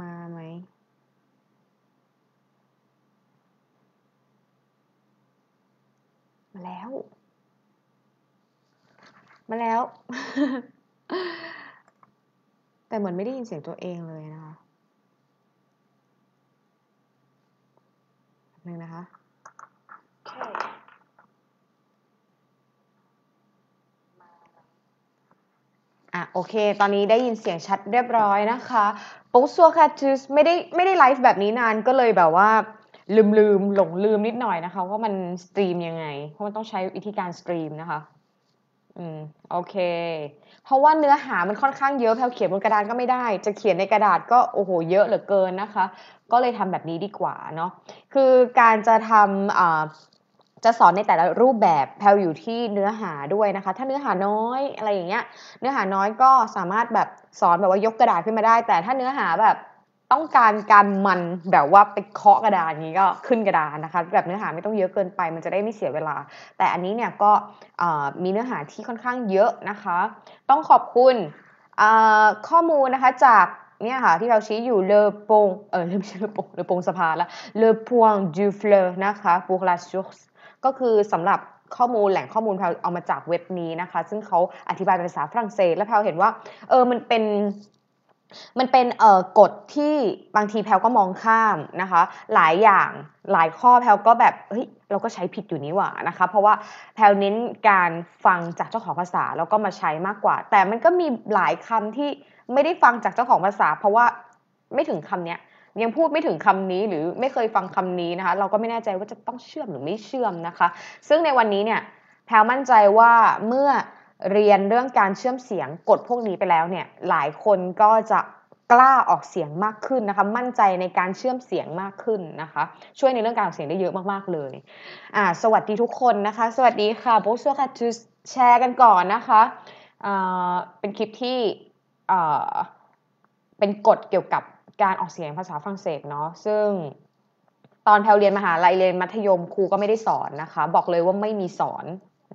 มาไหมมาแล้ว มาแล้ว แต่เหมือนไม่ได้ยินเสียงตัวเองเลยนะคะหนึ่งนะคะะโอเค ตอนนี้ได้ยินเสียงชัดเรียบร้อยนะคะปุ๊กซัวแคทูสไม่ได้ไม่ได้ไลฟ์แบบนี้นานก็เลยแบบว่า ลืมลืมหลงลืมนิดหน่อยนะคะว่ามันสตรีมยังไง เพราะมันต้องใช้วิธีการสตรีมนะคะ อืม โอเค เพราะว่าเนื้อหามันค่อนข้างเยอะแพลเขียนบนกระดานก็ไม่ได้ จะเขียนในกระดาษก็โอ้โหเยอะเหลือเกินนะคะ ก็เลยทำแบบนี้ดีกว่าเนาะคือการจะทำอ่าจะสอนในแต่ละรูปแบบแพลอยู่ที่เนื้อหาด้วยนะคะถ้าเนื้อหาน้อยอะไรอย่างเงี้ยเนื้อหาน้อยก็สามารถแบบสอนแบบว่ายกกระดาษขึ้นมาได้ แต่ถ้าเนื้อหาแบบต้องการการมันแบบว่าไปเคาะกระดาษนี้ก็ขึ้นกระดาษนะคะ แบบเนื้อหาไม่ต้องเยอะเกินไปมันจะได้ไม่เสียเวลา แต่อันนี้เนี่ยก็มีเนื้อหาที่ค่อนข้างเยอะนะคะ ต้องขอบคุณข้อมูลนะคะจากเนี่ยค่ะที่เราชี้อยู่เลอปงเออไม่ใช่เลอปงเลอปงสภาละเลอพวงดูเฟลนะคะบูคลาชูสก็คือสำหรับข้อมูลแหล่งข้อมูลแพลเอามาจากเว็บนี้นะคะ ซึ่งเขาอธิบายเป็นภาษาฝรั่งเศสแล้วแพลเห็นว่าเออมันเป็น มันเป็นเอ่อกฎที่บางทีแพลก็มองข้ามนะคะ หลายอย่างหลายข้อแพลก็แบบเฮ้ยเราก็ใช้ผิดอยู่นี่หว่านะคะ เพราะว่าแพลเน้นการฟังจากเจ้าของภาษาแล้วก็มาใช้มากกว่า แต่มันก็มีหลายคำที่ไม่ได้ฟังจากเจ้าของภาษา เพราะว่าไม่ถึงคำเนี้ยยังพูดไม่ถึงคำนี้หรือไม่เคยฟังคำนี้นะคะ เราก็ไม่แน่ใจว่าจะต้องเชื่อมหรือไม่เชื่อมนะคะ ซึ่งในวันนี้เนี่ย แพลมั่นใจว่าเมื่อเรียนเรื่องการเชื่อมเสียง กดพวกนี้ไปแล้วเนี่ยหลายคนก็จะกล้าออกเสียงมากขึ้นนะคะ มั่นใจในการเชื่อมเสียงมากขึ้นนะคะช่วยในเรื่องการออกเสียงได้เยอะมากๆเลยอ่าสวัสดีทุกคนนะคะ สวัสดีค่ะโบสวค่ะจะแชร์กันก่อนนะคะอ่าเป็นคลิปที่อ่าเป็นกฎเกี่ยวกับการออกเสียงภาษาฝรั่งเศสเนาะซึ่งตอนแพลเรียนมหาลัยเรียนมัธยมครูก็ไม่ได้สอนนะคะ บอกเลยว่าไม่มีสอน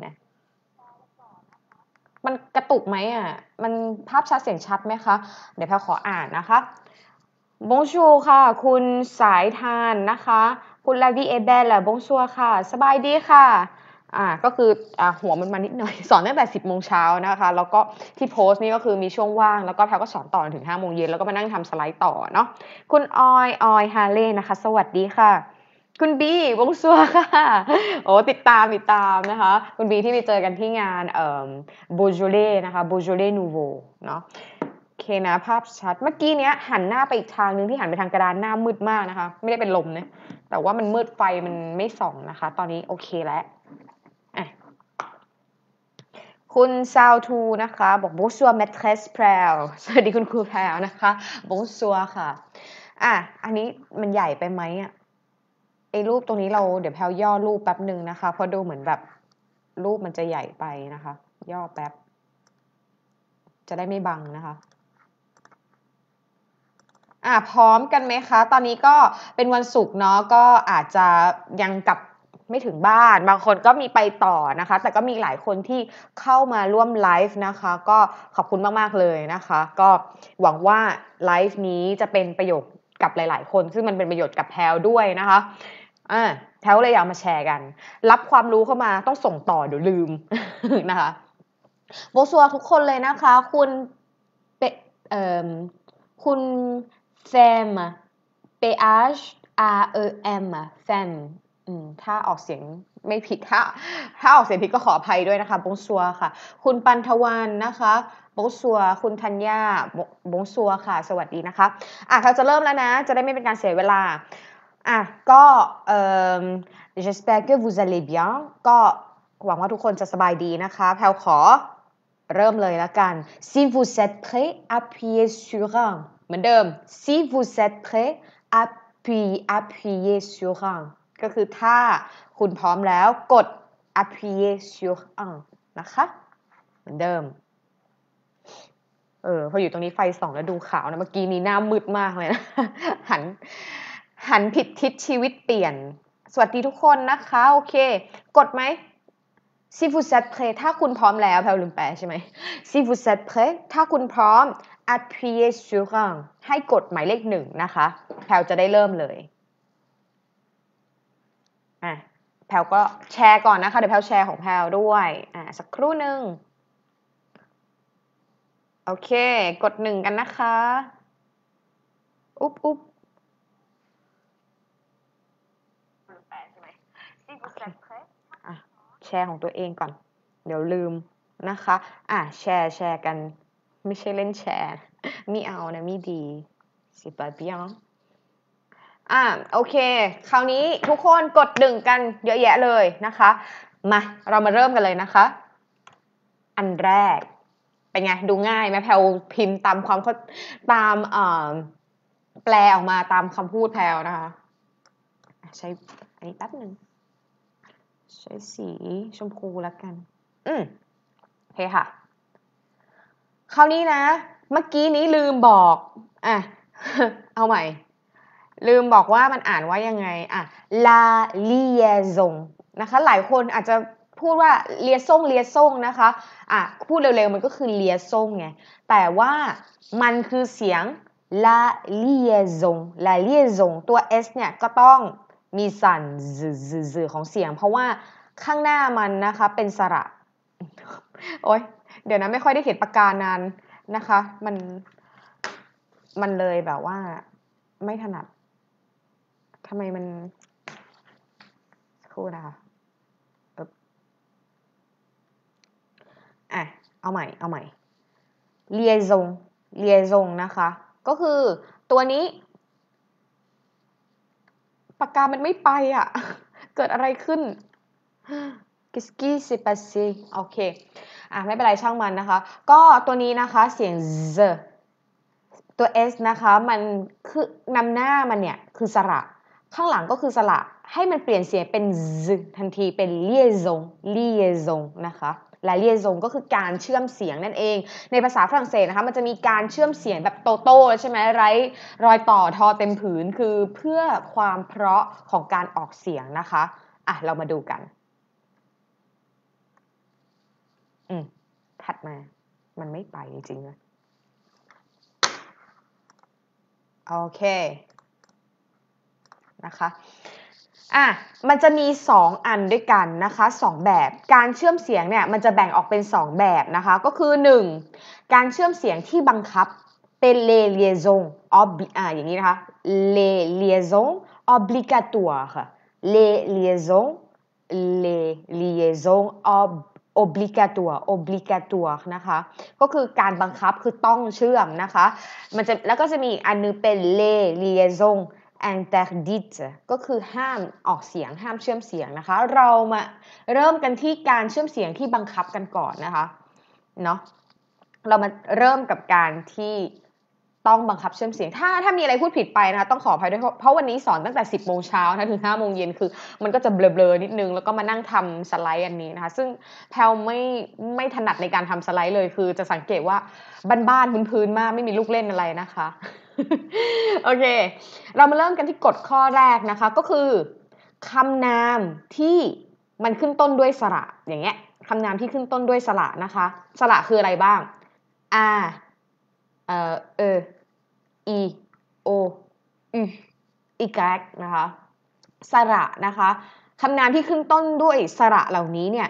นะมันกระตุกไหมอ่ะมันภาพชัดเสียงชัดไหมคะ เดี๋ยวแพลขออ่านนะคะ บงชูค่ะ คุณสายทานนะคะ คุณลาวีเอเบลลบงชัวค่ะ สบายดีค่ะอ่าก็คืออ่าหัวมันมานิดหน่อย สอนตั้งแต่10บโมงเช้านะคะ แล้วก็ที่โพสต์นี่ก็คือมีช่วงว่าง แล้วก็แพลก็สอนต่อถึง5้าโมงเย็นแล้วก็มานั่งทำสไลด์ต่อเนาะคุณออยออยฮาเล่นะคะ สวัสดีค่ะ คุณบีวงสัวค่ะ โอ้ติดตาม ติดตามนะคะ คุณบีที่ไปเจอกันที่งานเอ่อบูจูเล่นะคะบูจูเล่นูโวเนาะโอเคนะภาพชัดเมื่อกี้เนี้ยหันหน้าไปอีกทางนึงที่หันไปทางกระดานหน้ามืดมากนะคะ ไม่ได้เป็นลมนะแต่ว่ามันมืดไฟมันไม่ส่องนะคะ ตอนนี้โอเคแล้วคุณซาวทูนะคะ บอกบูซัวแมทเทสแพรวสวัสดีคุณครูแพรวนะคะบูซัวค่ะอ่ะ อันนี้มันใหญ่ไปไหมอ่ะไอ้รูปตรงนี้เราเดี๋ยวแพรวย่อรูปแป๊บหนึ่งนะคะ เพราะดูเหมือนแบบรูปมันจะใหญ่ไปนะคะ ย่อแป๊บ จะได้ไม่บังนะคะ อ่ะพร้อมกันไหมคะ ตอนนี้ก็เป็นวันศุกร์เนาะก็อาจจะยังกลับไม่ถึงบ้านบางคนก็มีไปต่อนะคะ แต่ก็มีหลายคนที่เข้ามาร่วมไลฟ์นะคะ ก็ขอบคุณมาก ๆ เลยนะคะ ก็หวังว่าไลฟ์นี้จะเป็นประโยชน์กับหลาย ๆ คนซึ่งมันเป็นประโยชน์กับแพลด้วยนะคะอ่าแพลเลยอยากมาแชร์กัน รับความรู้เข้ามาต้องส่งต่อเดี๋ยวลืม นะคะโบสัวทุกคนเลยนะคะ คุณเปเอ่อคุณแฟมเปอาร์เอเอ็มแฟมถ้าออกเสียงไม่ผิดถ้าถ้าออกเสียงผิดก็ขออภัยด้วยนะคะบงซัวค่ะ คุณปันทวันนะคะบงซัวคุณธัญญาบงซัวค่ะ สวัสดีนะคะอ่ะเราจะเริ่มแล้วนะจะได้ไม่เป็นการเสียเวลาอ่ะก็เอ่อ j'espère que vous allez bien ก็หวังว่าทุกคนจะสบายดีนะคะแพลวขอเริ่มเลยละกัน si vous êtes prêt appuyez sur un เหมือนเดิม si vous êtes prêt appuyez appuyez sur un ก็คือถ้าคุณพร้อมแล้วกด appuyer sur un นะคะ เหมือนเดิม เออพออยู่ตรงนี้ไฟส่องแล้วดูขาวนะ เมื่อกี้นี้หน้ามืดมากเลยนะหันหันผิดทิศชีวิตเปลี่ยน สวัสดีทุกคนนะคะ โอเค กดไหมซีฟูเซตเพลถ้าคุณพร้อมแล้ว แพลลืมแปลใช่ไหมซีฟูเซตเพลถ้าคุณพร้อม appuyez sur un ให้กดหมายเลขหนึ่งนะคะ แพลจะได้เริ่มเลย่ะแพลก็แชร์ก่อนนะคะเดี๋ยวแพลแชร์ของแพลด้วยอ่ะสักครู่หนึ่งโอเคกดหนึ่งกันนะคะ อุ๊บอุ๊บแชร์ของตัวเองก่อน เดี๋ยวลืมนะคะ อ่ะแชร์แชร์กัน ไม่ใช่เล่นแชร์มีเอานะมีดี สิบาเปียงอ่าโอเค คราวนี้ทุกคนกดดึงกัน เยอะแยะเลยนะคะ มา เรามาเริ่มกันเลยนะคะ อันแรก เป็นไง ดูง่ายไหมแพลพิมพ์ตามความตามแปลออกมาตามคำพูดแพลนะคะ ใช้ อันนี้แป๊บหนึ่ง ใช้สีชมพูแล้วกัน อืมโอเคค่ะ คราวนี้นะ เมื่อกี้นี้ลืมบอก อ่ะ เอาใหม่ลืมบอกว่ามันอ่านว่ายังไงอ่ะ la liaison นะคะหลายคนอาจจะพูดว่า เลียส่งเลียส่งนะคะอ่ะพูดเร็วๆมันก็คือเลียส่งไง แต่ว่ามันคือเสียง la liaison la liaison ตัว s เนี่ยก็ต้องมีสั่นซื่อของเสียง เพราะว่าข้างหน้ามันนะคะเป็นสระ โอ๊ย เดี๋ยวนะไม่ค่อยได้เขียนปากกานานนะคะมันมันเลยแบบว่าไม่ถนัดทำไมมันสักครู่นะคะอ่ะ เอาใหม่ เอาใหม่ liaison liaison นะคะ ก็คือตัวนี้ปากกา มันไม่ไปอะ่ะ เกิดอะไรขึ้นกิสกี้สิปัสซีโอเค อ่ะไม่เป็นไรช่างมันนะคะ ก็ตัวนี้นะคะเสียง z ตัว s นะคะ มันคือนำหน้ามันเนี่ย คือสระข้างหลังก็คือ สระ ให้มันเปลี่ยนเสียงเป็นซึทันทีเป็นเลียซงเลียซงนะคะและเลียซงก็คือการเชื่อมเสียงนั่นเอง ในภาษาฝรั่งเศสนะคะมันจะมีการเชื่อมเสียงแบบโตโต้ใช่ไหมไร้รอยต่อทอเต็มผืนคือเพื่อความเพราะของการออกเสียงนะคะอ่ะเรามาดูกันอืมถัดมามันไม่ไปจริงๆนะโอเคนะคะ อ่ะ มันจะมี 2 อันด้วยกันนะคะ 2 แบบ การเชื่อมเสียงเนี่ย มันจะแบ่งออกเป็น 2 แบบนะคะ ก็คือ 1 การเชื่อมเสียงที่บังคับเป็นเลเลียซงออบอ่าอย่างนี้นะคะเลเลียซงออบลิกาตัวค่ะเลเลียซงเลเลียซงออบ obligatoire obligatoire นะคะ ก็คือการบังคับคือต้องเชื่อมนะคะ มันจะแล้วก็จะมีอีกอันนึงเป็น les liaisons interdit ก็คือห้ามออกเสียงห้ามเชื่อมเสียงนะคะเรามาเริ่มกันที่การเชื่อมเสียงที่บังคับกันก่อนนะคะเนาะเรามาเริ่มกับการที่ต้องบังคับเชื่อมเสียง ถ้าถ้ามีอะไรพูดผิดไปนะคะต้องขออภัยด้วย เพราะวันนี้สอนตั้งแต่ 10บโมงเช้าถึง5้าโมงเย็นคือมันก็จะเบลอๆนิดนึง แล้วก็มานั่งทำสไลด์อันนี้นะคะ ซึ่งแพลไม่ไม่ถนัดในการทำสไลด์เลยคือจะสังเกตว่าบ้านๆพื้นๆมาก ไม่มีลูกเล่นอะไรนะคะ โอเค เรามาเริ่มกันที่กฎข้อแรกนะคะ ก็คือคำนามที่มันขึ้นต้นด้วยสระ อย่างเงี้ยคำนามที่ขึ้นต้นด้วยสระนะคะ สระคืออะไรบ้างเอ่อเออ e o u ออือีกกนะคะ สระนะคะ คำนามที่ขึ้นต้นด้วยสระเหล่านี้เนี่ย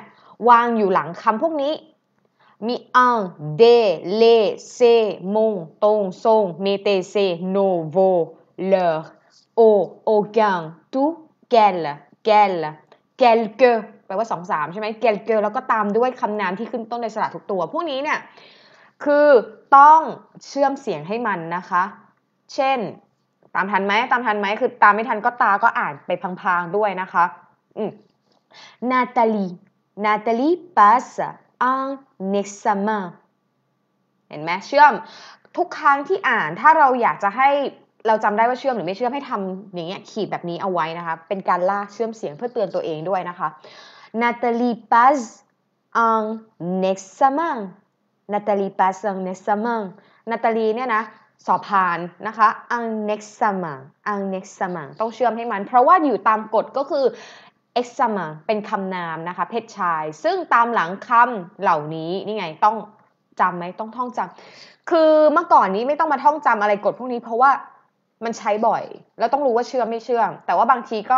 วางอยู่หลังคำพวกนี้ มีอังเดเลเซมงตงซงเมเตเซโนโวเลโอโอกังตุเกลเกลเกลเกแปลว่าสองสามใช่ไหมเกลเกแล้วก็ตามด้วยคำนามที่ขึ้นต้นในสระทุกตัว พวกนี้เนี่ย คือต้องเชื่อมเสียงให้มันนะคะเช่น ตามทันไหมตามทันไหมคือตามไม่ทันก็ตาก็อ่านไปพังๆ ด้วยนะคะอืมนาตาลีนาตาลี passe น n e ซาม e n เห็นไหมเชื่อมทุกครั้งที่อ่านถ้าเราอยากจะให้เราจำได้ว่าเชื่อมหรือไม่เชื่อมให้ทำอย่างเงี้ยขีดแบบนี้เอาไว้นะคะ เป็นการลากเชื่อมเสียงเพื่อเตือนตัวเองด้วยนะคะ Natalie passe un e x a m นาตาลี l ัสอ a นเน un e x ซา e n n นาตาลีเนี่ยนะสอบผ่านนะคะอังเน็กซ์สมังอังเน็กซ์สมังต้องเชื่อมให้มัน เพราะว่าอยู่ตามกฎก็คือเอ็กซ์มังเป็นคำนามนะคะ เพศชาย ซึ่งตามหลังคำเหล่านี้ นี่ไง ต้องจำไหมต้องท่องจำคือเมื่อก่อนนี้ไม่ต้องมาท่องจำอะไรกฎพวกนี้ เพราะว่ามันใช้บ่อย แล้วต้องรู้ว่าเชื่อมไม่เชื่อม แต่ว่าบางทีก็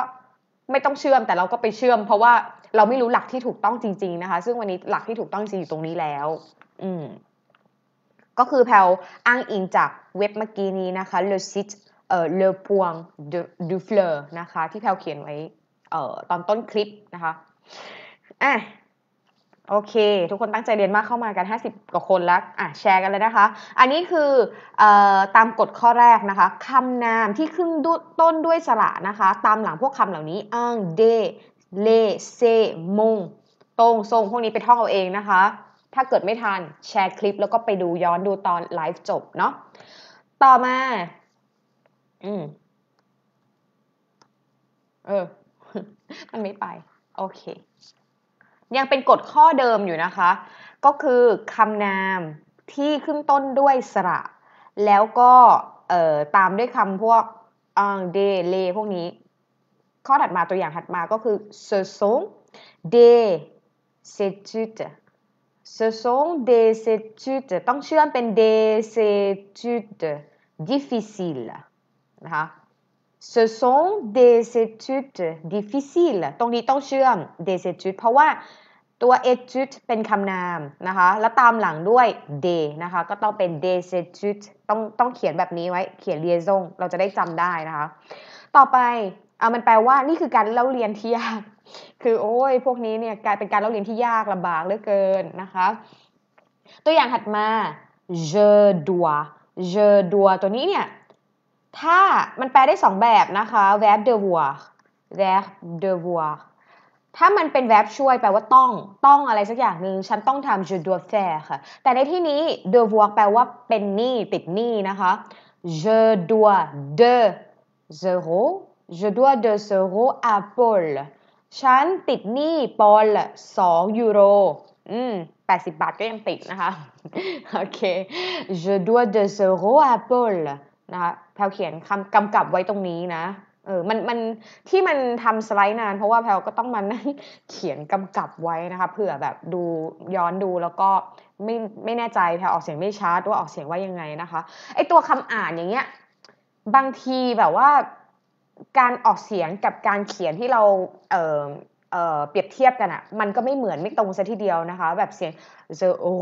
ไม่ต้องเชื่อม แต่เราก็ไปเชื่อม เพราะว่าเราไม่รู้หลักที่ถูกต้องจริงๆนะคะ ซึ่งวันนี้หลักที่ถูกต้องจริงอยู่ตรงนี้แล้ว อืมก็คือแพลอ้างอิงจากเว็บเมื่อกี้นี้นะคะ le site เอ่อ le point de du fleur นะคะ ที่แพลเขียนไว้เอ่อตอนต้นคลิปนะคะอ่ะโอเค ทุกคนตั้งใจเรียนมากเข้ามากัน 50 กว่าคนแล้ว อ่ะ แชร์กันเลยนะคะ อันนี้คือออตามกฎข้อแรกนะคะคำนามที่ขึ้นต้นด้วยสระนะคะ ตามหลังพวกคำเหล่านี้อ้างเดเลเซมงตรงทรงพวกนี้ไปท่องเอาเองนะคะถ้าเกิดไม่ทันแชร์คลิป แล้วก็ไปดูย้อนดูตอนไลฟ์จบเนาะ ต่อมา อืมเออ มันไม่ไป โอเค ยังเป็นกฎข้อเดิมอยู่นะคะ ก็คือคำนามที่ขึ้นต้นด้วยสระ แล้วก็ตามด้วยคำพวกอังเดเลพวกนี้ ข้อถัดมาตัวอย่างถัดมาก็คือเซซงเดเซจุด Ce sont des études ต้องเชื่อมเป็น des études difficiles นะคะ Ce sont des études difficiles ตรงนี้ต้องเชื่อม des études เพราะว่าตัว études เป็นคำนามนะคะ แล้วตามหลังด้วย d e นะคะ ก็ต้องเป็น des études ต้องต้องเขียนแบบนี้ไว้ เขียนเรีย o งเราจะได้จำได้นะคะ ต่อไปเอามันแปลว่านี่คือการเล่าเรียนที่ยากคือโอ้ยพวกนี้เนี่ยกลายเป็นการเล่าเรียนที่ยากลำบากเหลือเกินนะคะ ตัวอย่างถัดมา je dois je dois ตัวนี้เนี่ย ถ้ามันแปลได้สองแบบนะคะ verb devoir verb devoir ถ้ามันเป็น verb ช่วยแปลว่าต้องต้องอะไรสักอย่างหนึ่งฉันต้องทำ je dois faire ค่ะแต่ในที่นี้ devoir แปลว่าเป็นหนี้ติดหนี้นะคะ je dois de zéro je dois de zéro à Paul ฉันติดหนี้ปอนละสองยูโร อืมแปดสิบบาทก็ยังติดนะคะ โอเค je dois deux euros à Paul นะคะแพลเขียนคำกำกับไว้ตรงนี้นะ เออ มัน มันที่มันทำสไลด์นานเพราะว่าแพลก็ต้องมานเขียนกำกับไว้นะคะเผื่อแบบดูย้อนดูแล้วก็ไม่ไม่แน่ใจแพลออกเสียงไม่ชัดว่าออกเสียงว่ายังไงนะคะ ไอตัวคำอ่านอย่างเงี้ยบางทีแบบว่าการออกเสียงกับการเขียนที่เราเเเปรียบเทียบกันอะมันก็ไม่เหมือนไม่ตรงซะทีเดียวนะคะ แบบเสียงเจอโอ้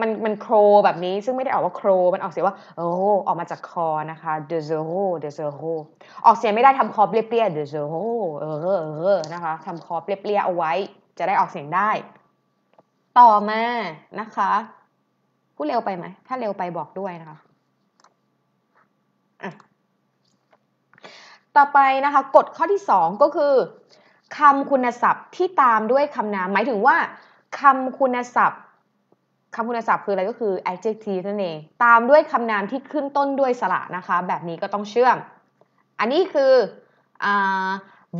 มันมันโครแบบนี้ซึ่งไม่ได้ออกว่าโคร มันออกเสียงว่าโอ้ออกมาจากคอนะคะเดซโฮเดซโฮออกเสียงไม่ได้ทำคอเปรี้ยวเดซโฮเออเออนะคะทำคอเปรี้ยวเอาไว้ จะได้ออกเสียงได้ ต่อมานะคะพูดเร็วไปไหมถ้าเร็วไปบอกด้วยนะคะต่อไปนะคะกฎข้อที่ 2 ก็คือคำคุณศัพท์ที่ตามด้วยคำนาม หมายถึงว่าคำคุณศัพท์คำคุณศัพท์คืออะไรก็คือ adjective นั่นเอง ตามด้วยคำนามที่ขึ้นต้นด้วยสระนะคะ แบบนี้ก็ต้องเชื่อม อันนี้คือ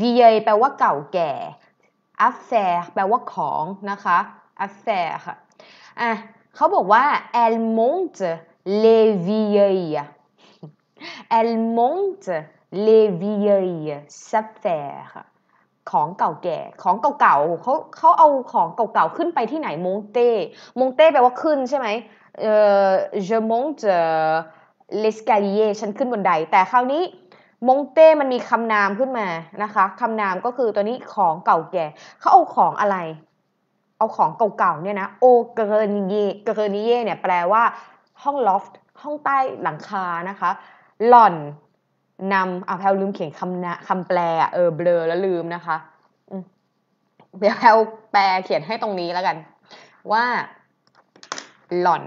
vieille แปลว่าเก่าแก่ a f f a i r แปลว่าของนะคะ a f f a i r ค่ะอ่ะเขาบอกว่า elle monte les vieilles elle monte เลเวียซับแฟรค่ะของเก่าแก่ ของเก่าๆเขาเขาเอาของเก่าๆขึ้นไปที่ไหนมงเต้มงเต้แปลว่าขึ้นใช่ไหมเออ je monte l'escalier ฉันขึ้นบนได แต่คราวนี้ มงเต้มันมีคำนามขึ้นมานะคะคำนามก็คือตัวนี้ของเก่าแก่เขาเอาของอะไร เอาของเก่าๆเนี่ยนะโอเกรนีเยเกรนีเยเนี่ย แปลว่าห้องลอฟต์ห้องใต้หลังคานะคะหล่อนนำอ่ะแพลวลืมเขียนคำนะคำแปลเออเบลอ แล้วลืมนะคะเดี๋ยวแพลแปลเขียนให้ตรงนี้แล้วกัน ว่าหล่อน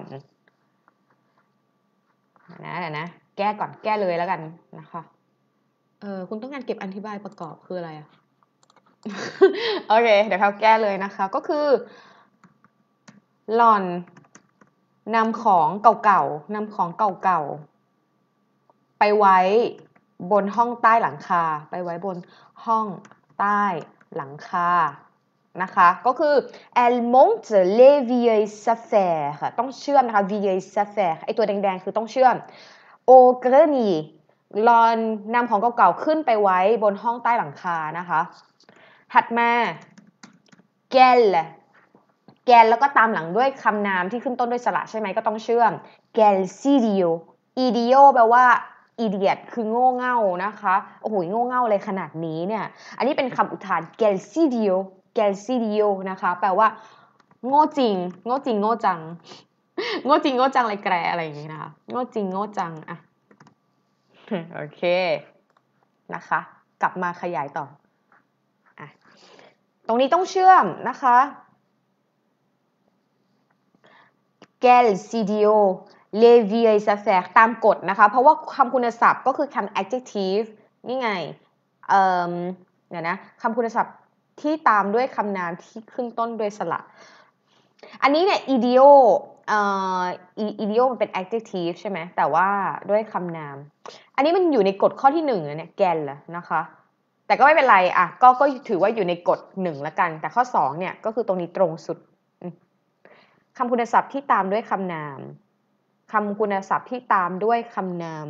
นะเดี๋ยวนะแก้ก่อนแก้เลยแล้วกัน นะคะ เออคุณต้องการเก็บอธิบายประกอบคืออะไรอะโอเคเดี๋ยวแพลวแก้เลยนะคะก็คือ หล่อนนำของเก่าๆนำของเก่าๆไปไว้บนห้องใต้หลังคาไปไว้บนห้องใต้หลังคานะคะ ก็คือ elle monte les vieilles a f f a i r e ต้องเชื่อมนะคะ vieilles a f f a i r e ไอตัวแดงๆ คือต้องเชื่อม au grenier ลอนนำของเก่าๆขึ้นไปไว้บนห้องใต้หลังคานะคะถัดมา qu'elle แกแล้วก็ตามหลังด้วยคำนามที่ขึ้นต้นด้วยสระใช่ไหมก็ต้องเชื่อมแกลซิเดียวอีเดียแปลว่าอีเดียตคือโง่เง่านะคะ โอ้โห โง่เง่าอะไรขนาดนี้เนี่ย อันนี้เป็นคำอุทานเกลซิเดียวเกลซิเดียวนะคะ แปลว่าโง่จริง โง่จริง โง่จัง โง่จริง โง่จังอะไรแกรอะไรอย่างงี้นะคะ โง่จริง โง่จังอะโอเค นะคะ กลับมาขยายต่ออะตรงนี้ต้องเชื่อมนะคะเกลซีเดียว levier s a f e r ตามกฎนะคะ เพราะว่าคำคุณศัพท์ก็คือคำ adjective นี่ไงเอ่อเดี๋ยวนะคำคุณศัพท์ที่ตามด้วยคำนามที่ขึ้นต้นด้วยสระอันนี้เนี่ย idio เอ่อ idio มันเป็น adjective ใช่ไหมแต่ว่าด้วยคำนาม อันนี้มันอยู่ในกฎข้อที่หนึ่งเนี่ยแกนเหรอนะคะ แต่ก็ไม่เป็นไรอ่ะก็ก็ถือว่าอยู่ในกฎหนึ่งละกัน แต่ข้อสองเนี่ย ก็คือตรงนี้ตรงสุดคำคุณศัพท์ที่ตามด้วยคำนามคำคุณศัพท์ที่ตามด้วยคำนาม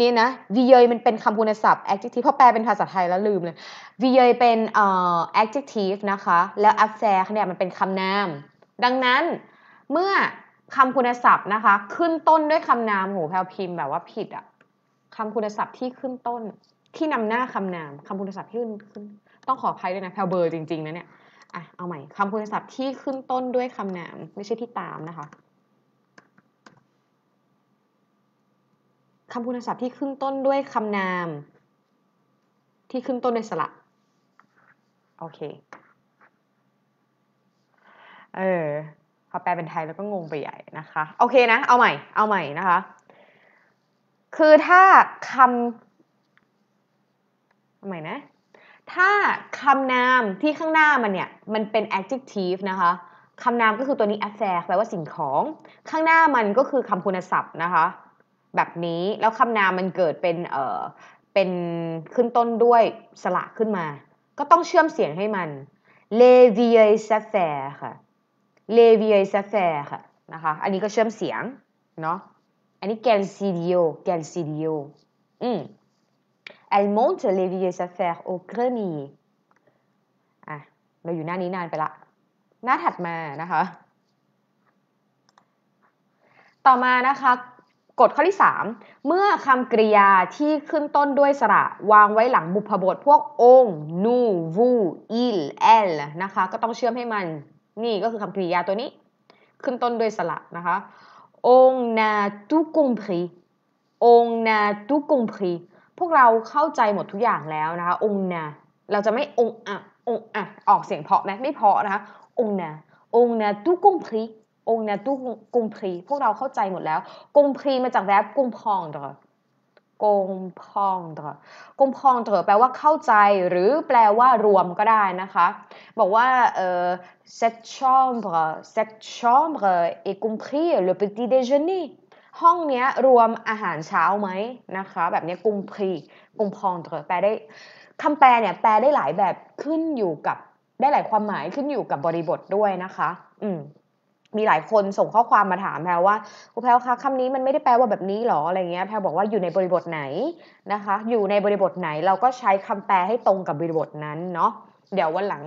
นี่นะวีเยยมันเป็นคำคุณศัพท์ adjective พอแปลเป็นภาษาไทยแล้วลืมเลยวีเยยเป็น adjective นะคะ แล้ว a t r e c t เนี่ยมันเป็นคำนาม ดังนั้นเมื่อคำคุณศัพท์นะคะ ขึ้นต้นด้วยคำนามโหแพลพิมพ์ แบบว่าผิดอะคำคุณศัพท์ที่ขึ้นต้น ที่นำหน้าคำนาม คำคุณศัพท์ที่ขึ้นขึ้น ต้องขออภัยด้วยนะแพลเบอร์จริงๆนะเนี่ยอ่ะเอาใหม่ คำคุณศัพท์ที่ขึ้นต้นด้วยคำนามไม่ใช่ที่ตามนะคะคำคุณศัพท์ที่ขึ้นต้นด้วยคำนาม ที่ขึ้นต้นด้วยสระโอเคเออพอแปลเป็นไทยแล้วก็งงไปใหญ่นะคะโอเคนะเอาใหม่เอาใหม่นะคะคือถ้าคำเอาใหม่นะถ้าคำนามที่ข้างหน้ามันเนี่ยมันเป็น adjective นะคะคำนามก็คือตัวนี้ affair แปลว่าสิ่งของ ข้างหน้ามันก็คือคำคุณศัพท์นะคะแบบนี้แล้วคำนามมันเกิดเป็น เออเป็นขึ้นต้นด้วยสระขึ้นมา ก็ต้องเชื่อมเสียงให้มัน เลเว s a f a i ฟค่ะเลเว s a f a i ฟค่ะนะคะ อันนี้ก็เชื่อมเสียงเนาะ อันนี้แกนซิ d ิโอ แกนซิ i ิโออืม Elle monte les vieilles affaires au grenier อ่ะเราอยู่หน้านี้นานไปละ หน้าถัดมานะคะ ต่อมานะคะกฎข้อที่ 3 เมื่อคำกริยาที่ขึ้นต้นด้วยสระวางไว้หลังบุพบท พวกอง นู วู อิลเอลนะคะ ก็ต้องเชื่อมให้มัน นี่ก็คือคำกริยาตัวนี้ ขึ้นต้นด้วยสระนะคะ องนาตุกุพรีองนาตุกุพรีพวกเราเข้าใจหมดทุกอย่างแล้วนะคะ องนา เราจะไม่องอะองอะออกเสียงเพาะไหมไม่เพาะนะคะ องนา องนาตุกุพรีองเน o u t compris พวกเราเข้าใจหมดแล้วกุมพรีมาจาก v ก r b c o m p r e n d ก e c ง m p r e n อ r ก comprendre แปลว่าเข้าใจ หรือแปลว่ารวมก็ได้นะคะ บอกว่า cette chambre cette chambre est compris le petit déjeuner ห้องเนี้ยรวมอาหารเช้าไหมนะคะ แบบนี้กุมพรีกุมพองเถอะแปลได้คำแปลเนี่ยแปลได้หลายแบบขึ้นอยู่กับ ได้หลายความหมายขึ้นอยู่กับบริบทด้วยนะคะ อืมมีหลายคนส่งข้อความมาถามแพลว่าคุณแพลคะคำนี้มันไม่ได้แปลว่าแบบนี้หรออะไรเงี้ยแพลบอกว่าอยู่ในบริบทไหนนะคะ อยู่ในบริบทไหนเราก็ใช้คำแปลให้ตรงกับบริบทนั้นเนาะเดี๋ยววันหลัง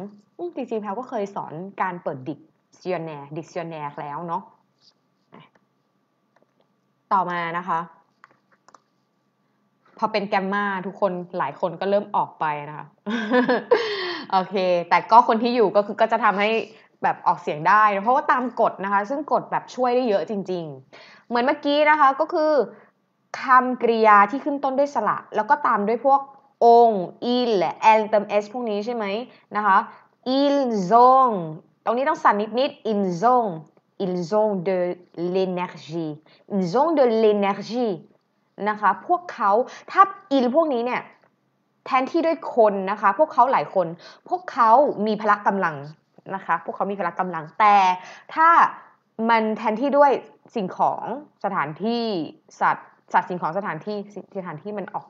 จริงๆแพลก็เคยสอนการเปิดดิกซิอแนร์ดิกซิอแนร์แล้วเนาะต่อมานะคะ พอเป็นแกมมาทุกคนหลายคนก็เริ่มออกไปนะคะโอเค แต่ก็คนที่อยู่ก็คือก็จะทำใหแบบออกเสียงได้ เพราะว่าตามกฎนะคะ ซึ่งกฎแบบช่วยได้เยอะจริงๆ เหมือนเมื่อกี้นะคะก็คือคำกริยาที่ขึ้นต้นด้วยสระ แล้วก็ตามด้วยพวกองอิลแอลเติมเอสพวกนี้ใช่ไหมนะคะอิลซงตรงนี้ต้องสั่นนิดนิดอินซงอินซงเดลเนอร์จีอินซงเดลเนอร์จีนะคะพวกเขาถ้าอิลพวกนี้เนี่ย แทนที่ด้วยคนนะคะ พวกเขาหลายคน พวกเขามีพละกำลังนะคะพวกเขามีพละกำลังแต่ ถ้ามันแทนที่ด้วยสิ่งของสถานที่สัตว์สัตว์สิ่งของสถานที่สถานที่มันออก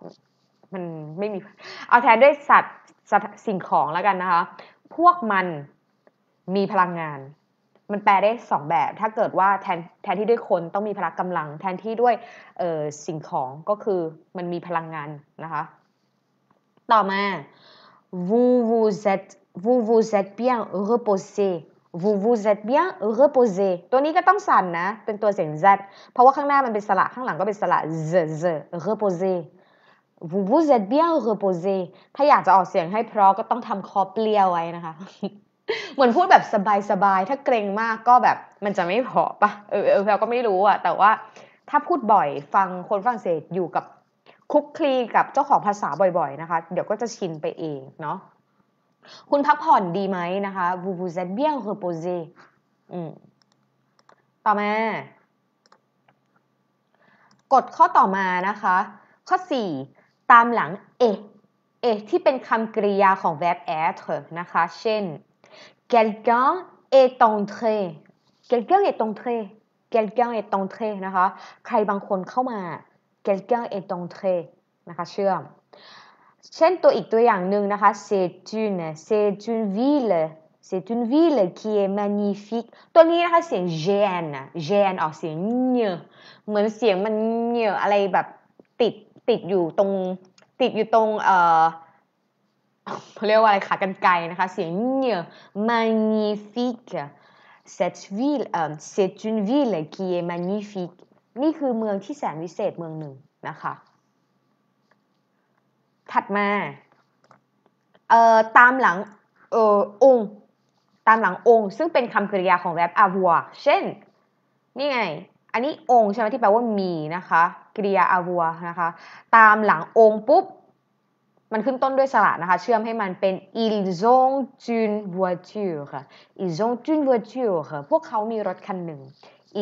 มันไม่มีเอาแทนด้วยสัตว์สัตว์สิ่งของแล้วกันนะคะพวกมันมีพลังงาน มันแปลได้สองแบบ ถ้าเกิดว่าแทนแทนที่ด้วยคนต้องมีพละกกำลัง แทนที่ด้วยสิ่งของก็คือมันมีพลังงานนะคะ ต่อมา vu vu z e t vous vous êtes bien reposé vous vous êtes bien reposé ตัวนี้ก็ต้องสั่นนะ เป็นตัวเสียง z เพราะว่าข้างหน้ามันเป็นสระข้างหลังก็เป็นสระ z z reposé vous vous êtes bien reposé ถ้าอยากจะออกเสียงให้เพราะก็ต้องทำคอเปลี่ยวไว้นะคะ เหมือนพูดแบบสบายๆ ถ้าเกรงมากก็แบบมันจะไม่พอปะเออเออเราก็ไม่รู้อะแต่ว่าถ้าพูดบ่อยฟังคนฝรั่งเศสอยู่กับคุกคลีกับเจ้าของภาษาบ่อยๆ นะคะเดี๋ยวก็จะชินไปเองเนาะคุณพักผ่อนดีไหมนะคะ vous vous êtes bien reposé ต่อมา กดข้อต่อมานะคะ ข้อ 4 ตามหลังเอเอที่เป็นคำกริยาของ verb être นะคะเช่น quelqu'un est entré quelqu'un est entré quelqu'un est entré นะคะใครบางคนเข้ามา quelqu'un est entré นะคะเชื่อมเช่นตัวอีกตัวอย่างหนึ่งนะคะ c'est une c'est une ville c'est une ville qui est magnifique ตัวนี้นะคะเสียง gn นะ gn ออกเสียงเนเหมือนเสียงมันเนอะไรแบบติดติดอยู่ตรง ติดอยู่ตรงเอ่อเรียกว่าอะไรขากรรไกรนะคะเสียงเน magnifique cette ville u h c'est une ville qui est magnifique นี่คือเมืองที่แสนวิเศษเมืองหนึ่งนะคะถัดมาเอ่อตามหลังเอ่อองตามหลังองซึ่งเป็นคำกริยาของแวบอาวัวเช่นนี่ไง อันนี้องใช่ไหมที่แปลว่ามีนะคะกริยาอาวัวนะคะตามหลังองปุ๊บมันขึ้นต้นด้วยสระนะคะ เชื่อมให้มันเป็น ils ont une voiture ค่ะ ils ont une voiture ค่ะพวกเขามีรถคันหนึ่ง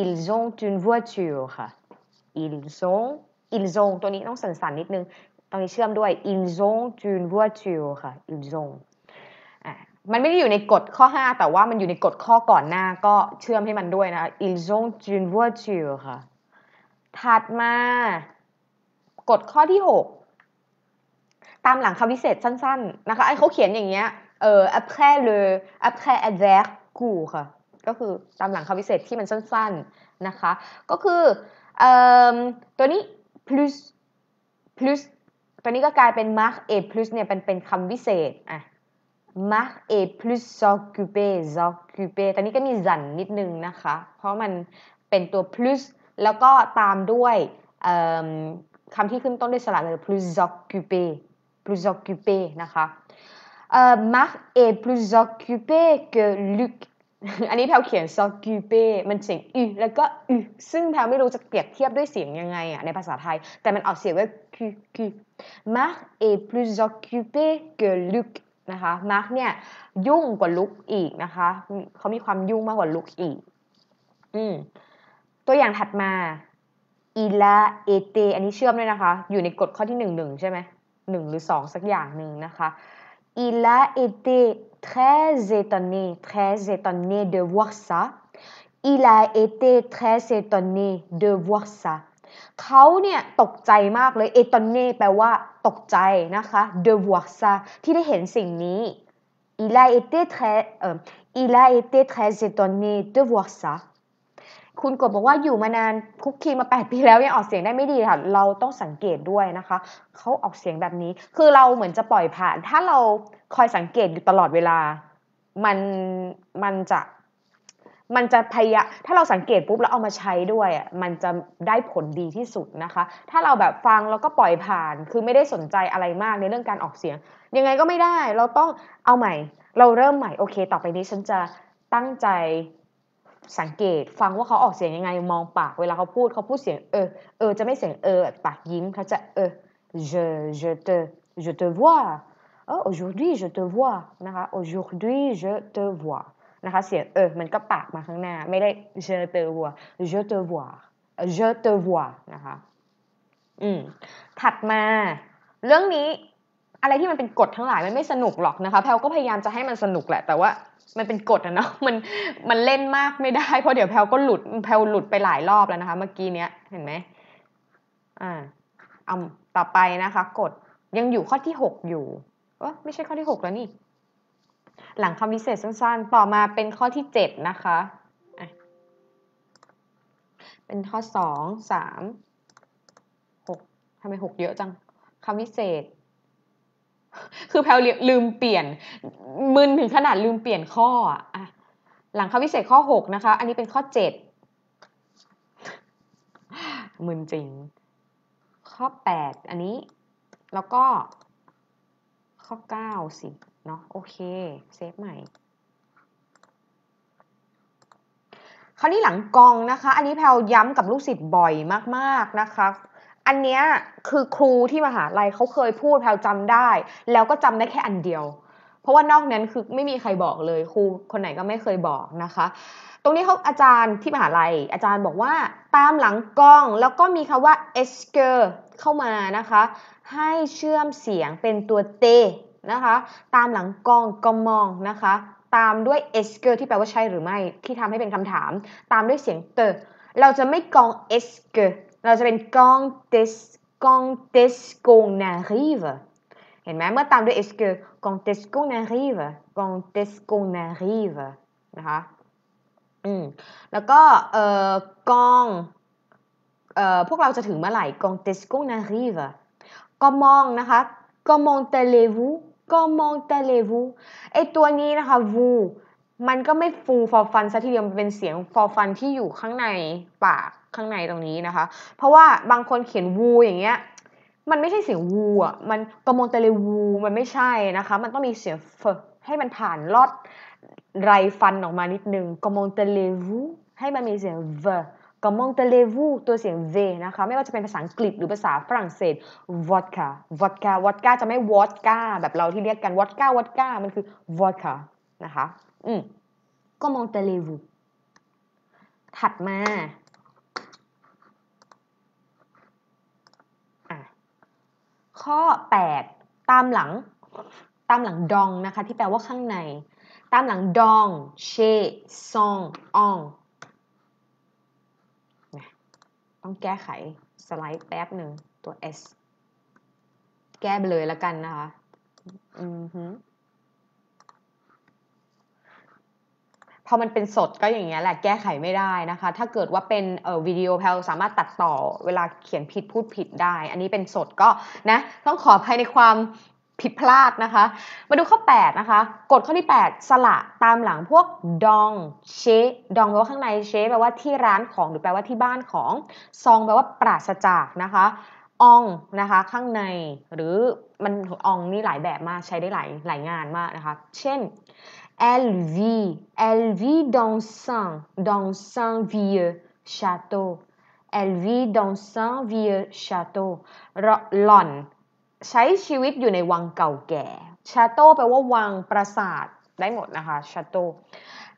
ils ont une voiture ค่ะ ils ont ils ont ตัวนี้ต้องสั่นๆนิดนึงตองนี้เชื่อมด้วย ils ont une voiture ค่ะ ils ont มันไม่ได้อยู่ในกฎข้อ 5 แต่ว่ามันอยู่ในกฎข้อก่อนหน้าก็เชื่อมให้มันด้วยนะ ils ont une voiture ค่ะถัดมากฎข้อที่ 6 ตามหลังคำวิเศษสั้นๆนะคะไอ้เขาเขียนอย่างเงี้ย เออ après le après adverb กูค่ะก็คือตามหลังคำวิเศษที่มันสั้นๆนะคะ ก็คือตัวนี้ plus plus ตอนนี้ก็กลายเป็น mark a plus เนี่ยเป็นเป็นคำวิเศษอ่ะ mark a plus s o c c u p e s o c c u p e ตอนนี้ก็มีสันนิดนึงนะคะ เพราะมันเป็นตัว plus แล้วก็ตามด้วยคำที่ขึ้นต้นด้วยสระเลย plus s o c c u p e plus s o c c u p e นะคะ mark a plus s o c c u p e que Luc อันนี้แพลวเขียนซอกูเป้มันเสียงอืแล้วก็อืซึ่งแพลวไม่รู้จะเปรียบเทียบด้วยเสียงยังไงอ่ะในภาษาไทย แต่มันออกเสียงว่ากูกูมาร์กเอ plus occupé que Luc นะคะมาร์กเนี่ยยุ่งกว่าลุกอีกนะคะ เขามีความยุ่งมากกว่าลุกอีก อืมตัวอย่างถัดมาอีลาเอเตอันนี้เชื่อมด้วยนะคะ อยู่ในกฎข้อที่หนึ่งหนึ่งใช่ไหม หนึ่งหรือสองสักอย่างหนึ่งนะคะ il a été très étonné, très étonné de voir ça. Il a été très étonné de voir ça. เขาเนี่ยตกใจมากเลย étonné แปลว่าตกใจนะคะ de voir ça ที่ได้เห็นสิ่งนี้ il a été très euh, il a été très étonné de voir ça คุณกดบอกว่าอยู่มานานคุกคีมา8ปีแล้วยังออกเสียงได้ไม่ดีค่ะ เราต้องสังเกตด้วยนะคะ เขาออกเสียงแบบนี้ คือเราเหมือนจะปล่อยผ่าน ถ้าเราคอยสังเกตอยู่ตลอดเวลา มันมันจะมันจะพยะยถ้าเราสังเกตปุ๊บ แล้วเอามาใช้ด้วยมันจะได้ผลดีที่สุดนะคะ ถ้าเราแบบฟังแล้วก็ปล่อยผ่าน คือไม่ได้สนใจอะไรมากในเรื่องการออกเสียงยังไงก็ไม่ได้ เราต้องเอาใหม่ เราเริ่มใหม่โอเค ต่อไปนี้ฉันจะตั้งใจสังเกตฟังว่าเขาออกเสียงยังไง มองปากเวลาเขาพูดเขาพูดเสียงเออเออจะไม่เสียงเออปากยิ้มเขาจะเออ je je te je te vois ออ aujourd'hui je te vois นะคะ aujourd'hui je te vois นะคะเสียงเออ มันก็ปากมาข้างหน้า ไม่ได้ je te vois je te vois je te vois นะคะอืมถัดมา เรื่องนี้อะไรที่มันเป็นกฎทั้งหลาย มันไม่สนุกหรอกนะคะ แพลก็พยายามจะให้มันสนุกแหละแต่ว่า มันเป็นกฎนะเนาะมันมันเล่นมากไม่ได้เพราะเดี๋ยวแพลก็หลุดแพลหลุดไปหลายรอบแล้วนะคะ เมื่อกี้เนี้ยเห็นไหมอ่าเอาต่อไปนะคะกฎยังอยู่ข้อที่หกอยู่เออไม่ใช่ข้อที่หกแล้วนี่หลังคำวิเศษสั้นๆต่อมาเป็นข้อที่เจ็ดนะคะเป็นข้อสองสามหกทำไมหกเยอะจังคำวิเศษคือแพลวลืมเปลี่ยนมึนถึงขนาดลืมเปลี่ยนข้ออ่ะหลังข้อวิเศษข้อหกนะคะ อันนี้เป็นข้อเจ็ดมึนจริง ข้อแปดอันนี้แล้วก็ ข้อเก้าสิเนาะโอเค เซฟใหม่คราวนี้หลังกองนะคะ อันนี้แพลย้ำกับลูกศิษย์บ่อยมากๆนะคะอันเนี้ยคือครูที่มหาลัยเขาเคยพูดแพลวจำได้ แล้วก็จำได้แค่อันเดียว เพราะว่านอกนั้นคือไม่มีใครบอกเลย ครูคนไหนก็ไม่เคยบอกนะคะ ตรงนี้เขาอาจารย์ที่มหาลัยอาจารย์บอกว่า ตามหลังกล้องแล้วก็มีคำว่า s k e r เข้ามานะคะ ให้เชื่อมเสียงเป็นตัวเตนะคะตามหลังกล้องก็มองนะคะตามด้วย s k e r ที่แปลว่าใช่หรือไม่ที่ทำให้เป็นคำถาม ตามด้วยเสียงเตเราจะไม่กอง s k e r เราจะเป็น quand est quand est qu'on arrive เห็นไหมเมื่อตามด้วย est คือ quand est qu'on arrive quand est qu'on arrive นะคะ อืม แล้วก็เอ่อ quand เอ่อ พวกเราจะถึงเมื่อไหร่ quand est qu'on arrive ก็มองนะคะ comment allez-vous comment allez-vous ไอตัวนี้นะคะ vous มันก็ไม่ full for fun ซะทีเดียวมันเป็นเสียง for fun ที่อยู่ข้างในปากข้างในตรงนี้นะคะ เพราะว่าบางคนเขียนวูอย่างเงี้ย มันไม่ใช่เสียงวูอ่ะ มันกระมวลเตเลวู มันไม่ใช่นะคะ มันต้องมีเสียงเฟให้มันผ่านลอดไรฟันออกมานิดนึงกระมวลเตเลวู ให้มันมีเสียงเฟกระมวลเตเลวู ตัวเสียงเวนะคะ ไม่ว่าจะเป็นภาษาอังกฤษหรือภาษาฝรั่งเศส วอดกาวอดกาวอดกาจะไม่วอดกาแบบเราที่เรียกกัน วอดกาวอดกามันคือวอดกานะคะ อืมกระมวลเตเลวู ถัดมาข้อ 8 ตามหลัง ตามหลังดองนะคะ ที่แปลว่าข้างใน ตามหลังดอง เชซอง ออง ต้องแก้ไข สไลด์แป๊บหนึ่ง ตัว S แก้ไปเลยแล้วกันนะคะ อือหือพอมันเป็นสดก็อย่างเงี้ย แหละแก้ไขไม่ได้นะคะ ถ้าเกิดว่าเป็นเอ่อวิดีโอแพลสามารถตัดต่อเวลาเขียนผิดพูดผิดได้ อันนี้เป็นสดก็นะ ต้องขออภัยในความผิดพลาดนะคะ มาดูข้อ8นะคะ กดข้อที่ 8สละตามหลังพวกดองเชดองแปลว่าข้างในเช แปลว่าที่ร้านของ หรือแปลว่าที่บ้านของ ซองแปลว่าปราศจากนะคะอองนะคะ ข้างใน หรือมันอองนี่หลายแบบมากใช้ได้หลายหลายงานมากนะคะ เช่น Elle vit, elle vit dans o n dans o n vieux château. Elle vit dans o n vieux château. ลอนใช้ชีวิตอยู่ในวังเก่าแก่ château แปลว่าวังปราสาทได้หมดนะคะ château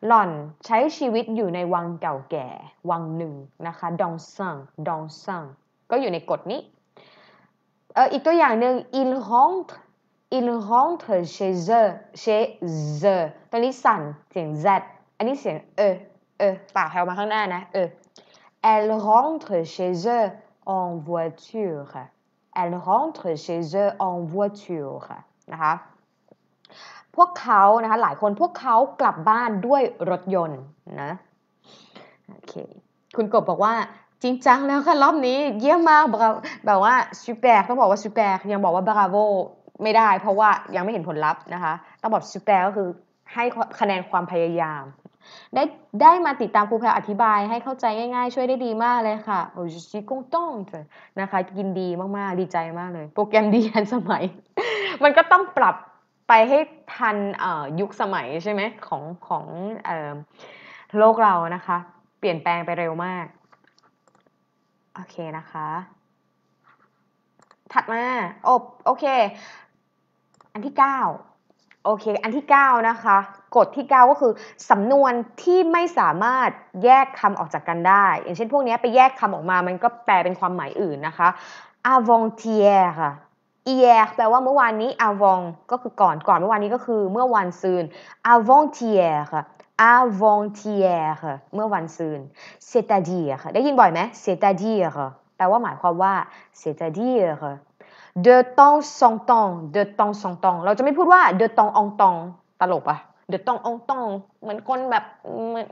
หล่อนใช้ชีวิตอยู่ในวังเก่าแก่ วังหนึ่งนะคะดองซังดองซังก็อยู่ในกฎนี้เอออีกตัวอย่างหนึ่ง il rentre il rentre chez eux chez eux ตอนนี้สั่นเสียง z อันนี้เสียงเออ เออปากแถวมาข้างหน้านะ เออ elle rentre chez eux en voiture elle rentre chez eux en voiture นะคะ พวกเขานะคะหลายคนพวกเขากลับบ้านด้วยรถยนต์นะ โอเค คุณกบบอกว่าจริงจัง แล้วค่ะรอบนี้ เยี่ยมมากแบบว่าสุดแปลรต้องบอกว่าสุดแปลรยังบอกว่า บราโวไม่ได้เพราะว่ายังไม่เห็นผลลัพธ์นะคะ ต้องบอกชุดแปลก็คือให้คะแนนความพยายาม ได้ได้มาติดตามครูแพรอธิบายให้เข้าใจง่าย ๆ ช่วยได้ดีมากเลยค่ะโอ้ยชิคงต้องนะคะยินดีมากๆดีใจมากเลย โปรแกรมดีทันสมัย มันก็ต้องปรับไปให้ทันยุคสมัยใช่ไหมของของโลกเรานะคะ เปลี่ยนแปลงไปเร็วมากโอเคนะคะ ถัดมา อบโอเคอันที่9โอเค อันที่9นะคะ กฎที่9ก็คือสำนวนที่ไม่สามารถแยกคำออกจากกันได้ อย่างเช่นพวกนี้ไปแยกคำออกมา มันก็แปลเป็นความหมายอื่นนะคะ avant-hier ค่ะ hier แปลว่าเมื่อวานนี้ avant ก็คือก่อน ก่อนเมื่อวานนี้ก็คือ เมื่อวันซืน avant-hier ค่ะ avant-hier ค่ะเมื่อวันซืน c'est-à-dire ค่ะ ได้ยินบ่อยไหม c'est-à-dire ค่ะแปลว่าหมายความว่า c'est-à-dire ค่ะ de temps o n temps de temps o n temps เราจะไม่พูดว่า de temps en temps ตลกปะ de temps en temps เหมือนคนแบบเหมือน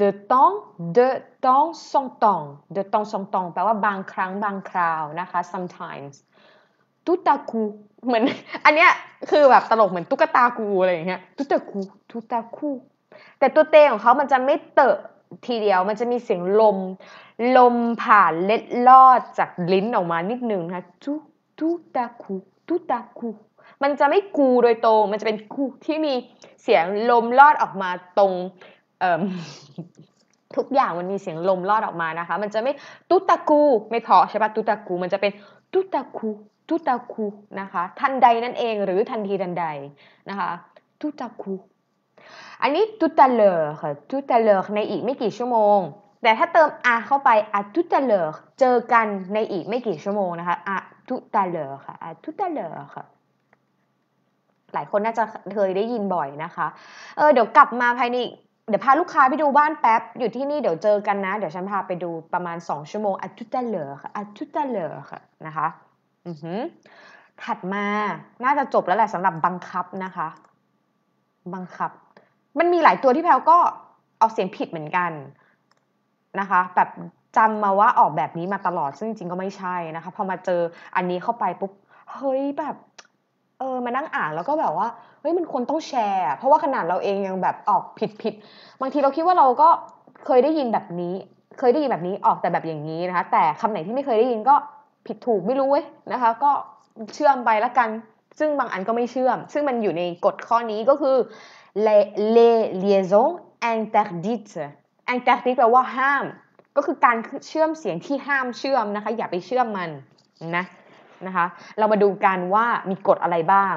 de temps de temps o n temps de temps o n temps แปลว่าบางครั้งบางคราวนะคะ sometimes ตุ๊ตาคูเหมือน อันเนี้ยคือแบบตลกเหมือนตุ๊กตากูอะไรอย่างเงี้ยตุ๊ตาคูตุ๊ตาคูแต่ตัวเตของเขามันจะไม่เตอะทีเดียว มันจะมีเสียงลม ลมผ่านเล็ดลอดจากลิ้นออกมานิดนึงนะจุกทุตาคุทุตาคุมันจะไม่กูโดยตรงมันจะเป็นกูที่มีเสียงลมลอดออกมาตรงทุกอย่างมันมีเสียงลมลอดออกมานะคะ มันจะไม่ตุตะกูไม่พอใช่ปะตุตะกูมันจะเป็นตุตะกูตุตะกูนะคะ ทันใดนั่นเองหรือทันทีทันใดนะคะตุตะกูอันนี้ตุตะเลิกตุตะเลิกในอีกไม่กี่ชั่วโมง แต่ถ้าเติมอาเข้าไปอาตุตะเลิกเจอกันในอีกไม่กี่ชั่วโมงนะคะอาทุตาเลอร์ค่ะทุตาเลอร์ค่ะ หลายคนน่าจะเคยได้ยินบ่อยนะคะ เออเดี๋ยวกลับมาภายใน เดี๋ยวพาลูกค้าไปดูบ้านแป๊บ อยู่ที่นี่เดี๋ยวเจอกันนะ เดี๋ยวฉันพาไปดูประมาณ 2 ชั่วโมงอะทุตาเลอร์ค่ะอะทุตาเลอร์ค่ะนะคะ อือหือ ถัดมา น่าจะจบแล้วแหละสำหรับบังคับนะคะ บังคับ มันมีหลายตัวที่แพลวก็เอาเสียงผิดเหมือนกันนะคะแบบจำมาว่าออกแบบนี้มาตลอด ซึ่งจริงก็ไม่ใช่นะคะพอมาเจออันนี้เข้าไปปุ๊บเฮ้ยแบบเออมานั่งอ่านแล้วก็แบบว่า เฮ้ยมันควรต้องแชร์เพราะว่าขนาดเราเองยังแบบออกผิดผิดบางทีเราคิดว่าเราก็เคยได้ยินแบบนี้ เคยได้ยินแบบนี้ออกแต่แบบอย่างนี้นะคะ แต่คำไหนที่ไม่เคยได้ยินก็ผิดถูกไม่รู้เว้ยนะคะก็เชื่อมไปละกัน ซึ่งบางอันก็ไม่เชื่อม ซึ่งมันอยู่ในกฎข้อนี้ก็คือ les liaisons interdites interdite แปลว่าห้ามก็คือการเชื่อมเสียงที่ห้ามเชื่อมนะคะ อย่าไปเชื่อมมันนะนะคะเรามาดูกันว่ามีกฎอะไรบ้าง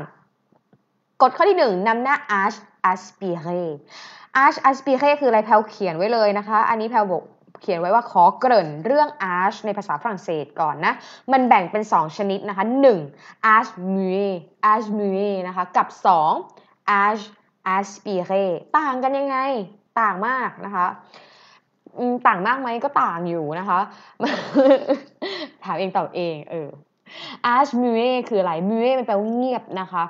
กฎข้อที่หนึ่งนำหน้า a s h aspire a s h aspire คืออะไรแพลวเขียนไว้เลยนะคะ อันนี้แพลวบอกเขียนไว้ว่าขอเกริ่นเรื่อง arch ในภาษาฝรั่งเศสก่อนนะมันแบ่งเป็น2ชนิดนะคะ 1. arch m u e arch m u e นะคะกับ 2. arch aspire ต่างกันยังไงต่างมากนะคะต่างมากไหมก็ต่างอยู่นะคะ ถามเองตอบเองเออ as mute คืออะไร mute มันแปลว่าเงียบนะคะ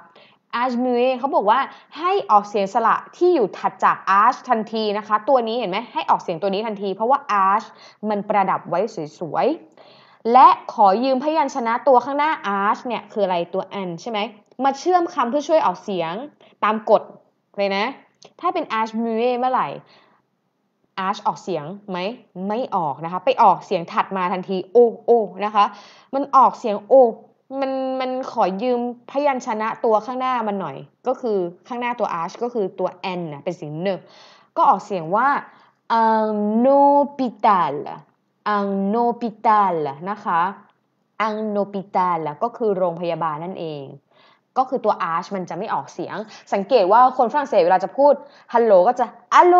as mute เขาบอกว่าให้ออกเสียงสระที่อยู่ถัดจาก as ทันทีนะคะ ตัวนี้เห็นไหมให้ออกเสียงตัวนี้ทันที เพราะว่า as มันประดับไว้สวยๆและขอยืมพยัญชนะตัวข้างหน้า as เนี่ยคืออะไรตัว an ใช่ไหมมาเชื่อมคำเพื่อช่วยออกเสียงตามกฎเลยนะ ถ้าเป็น as mute เมื่อไหร่อาร์ชออกเสียงไหมไม่ออกนะคะไปออกเสียงถัดมาทันทีโอโอนะคะมันออกเสียงโอมันมันขอยืมพยัญชนะตัวข้างหน้ามันหน่อย ก็คือข้างหน้าตัว a r ์ชก็คือตัว n นะเป็นเสียงเนก็ออกเสียงว่าง n นป p i t a l ั n โน p i t a l นะคะั n โน p i t a l ก็คือโรงพยาบาลนั่นเอง ก็คือตัว a r ์ชมันจะไม่ออกเสียง สังเกตว่าคนฝรั่งเศสเวลาจะพูดฮัลโหลก็จะอะโล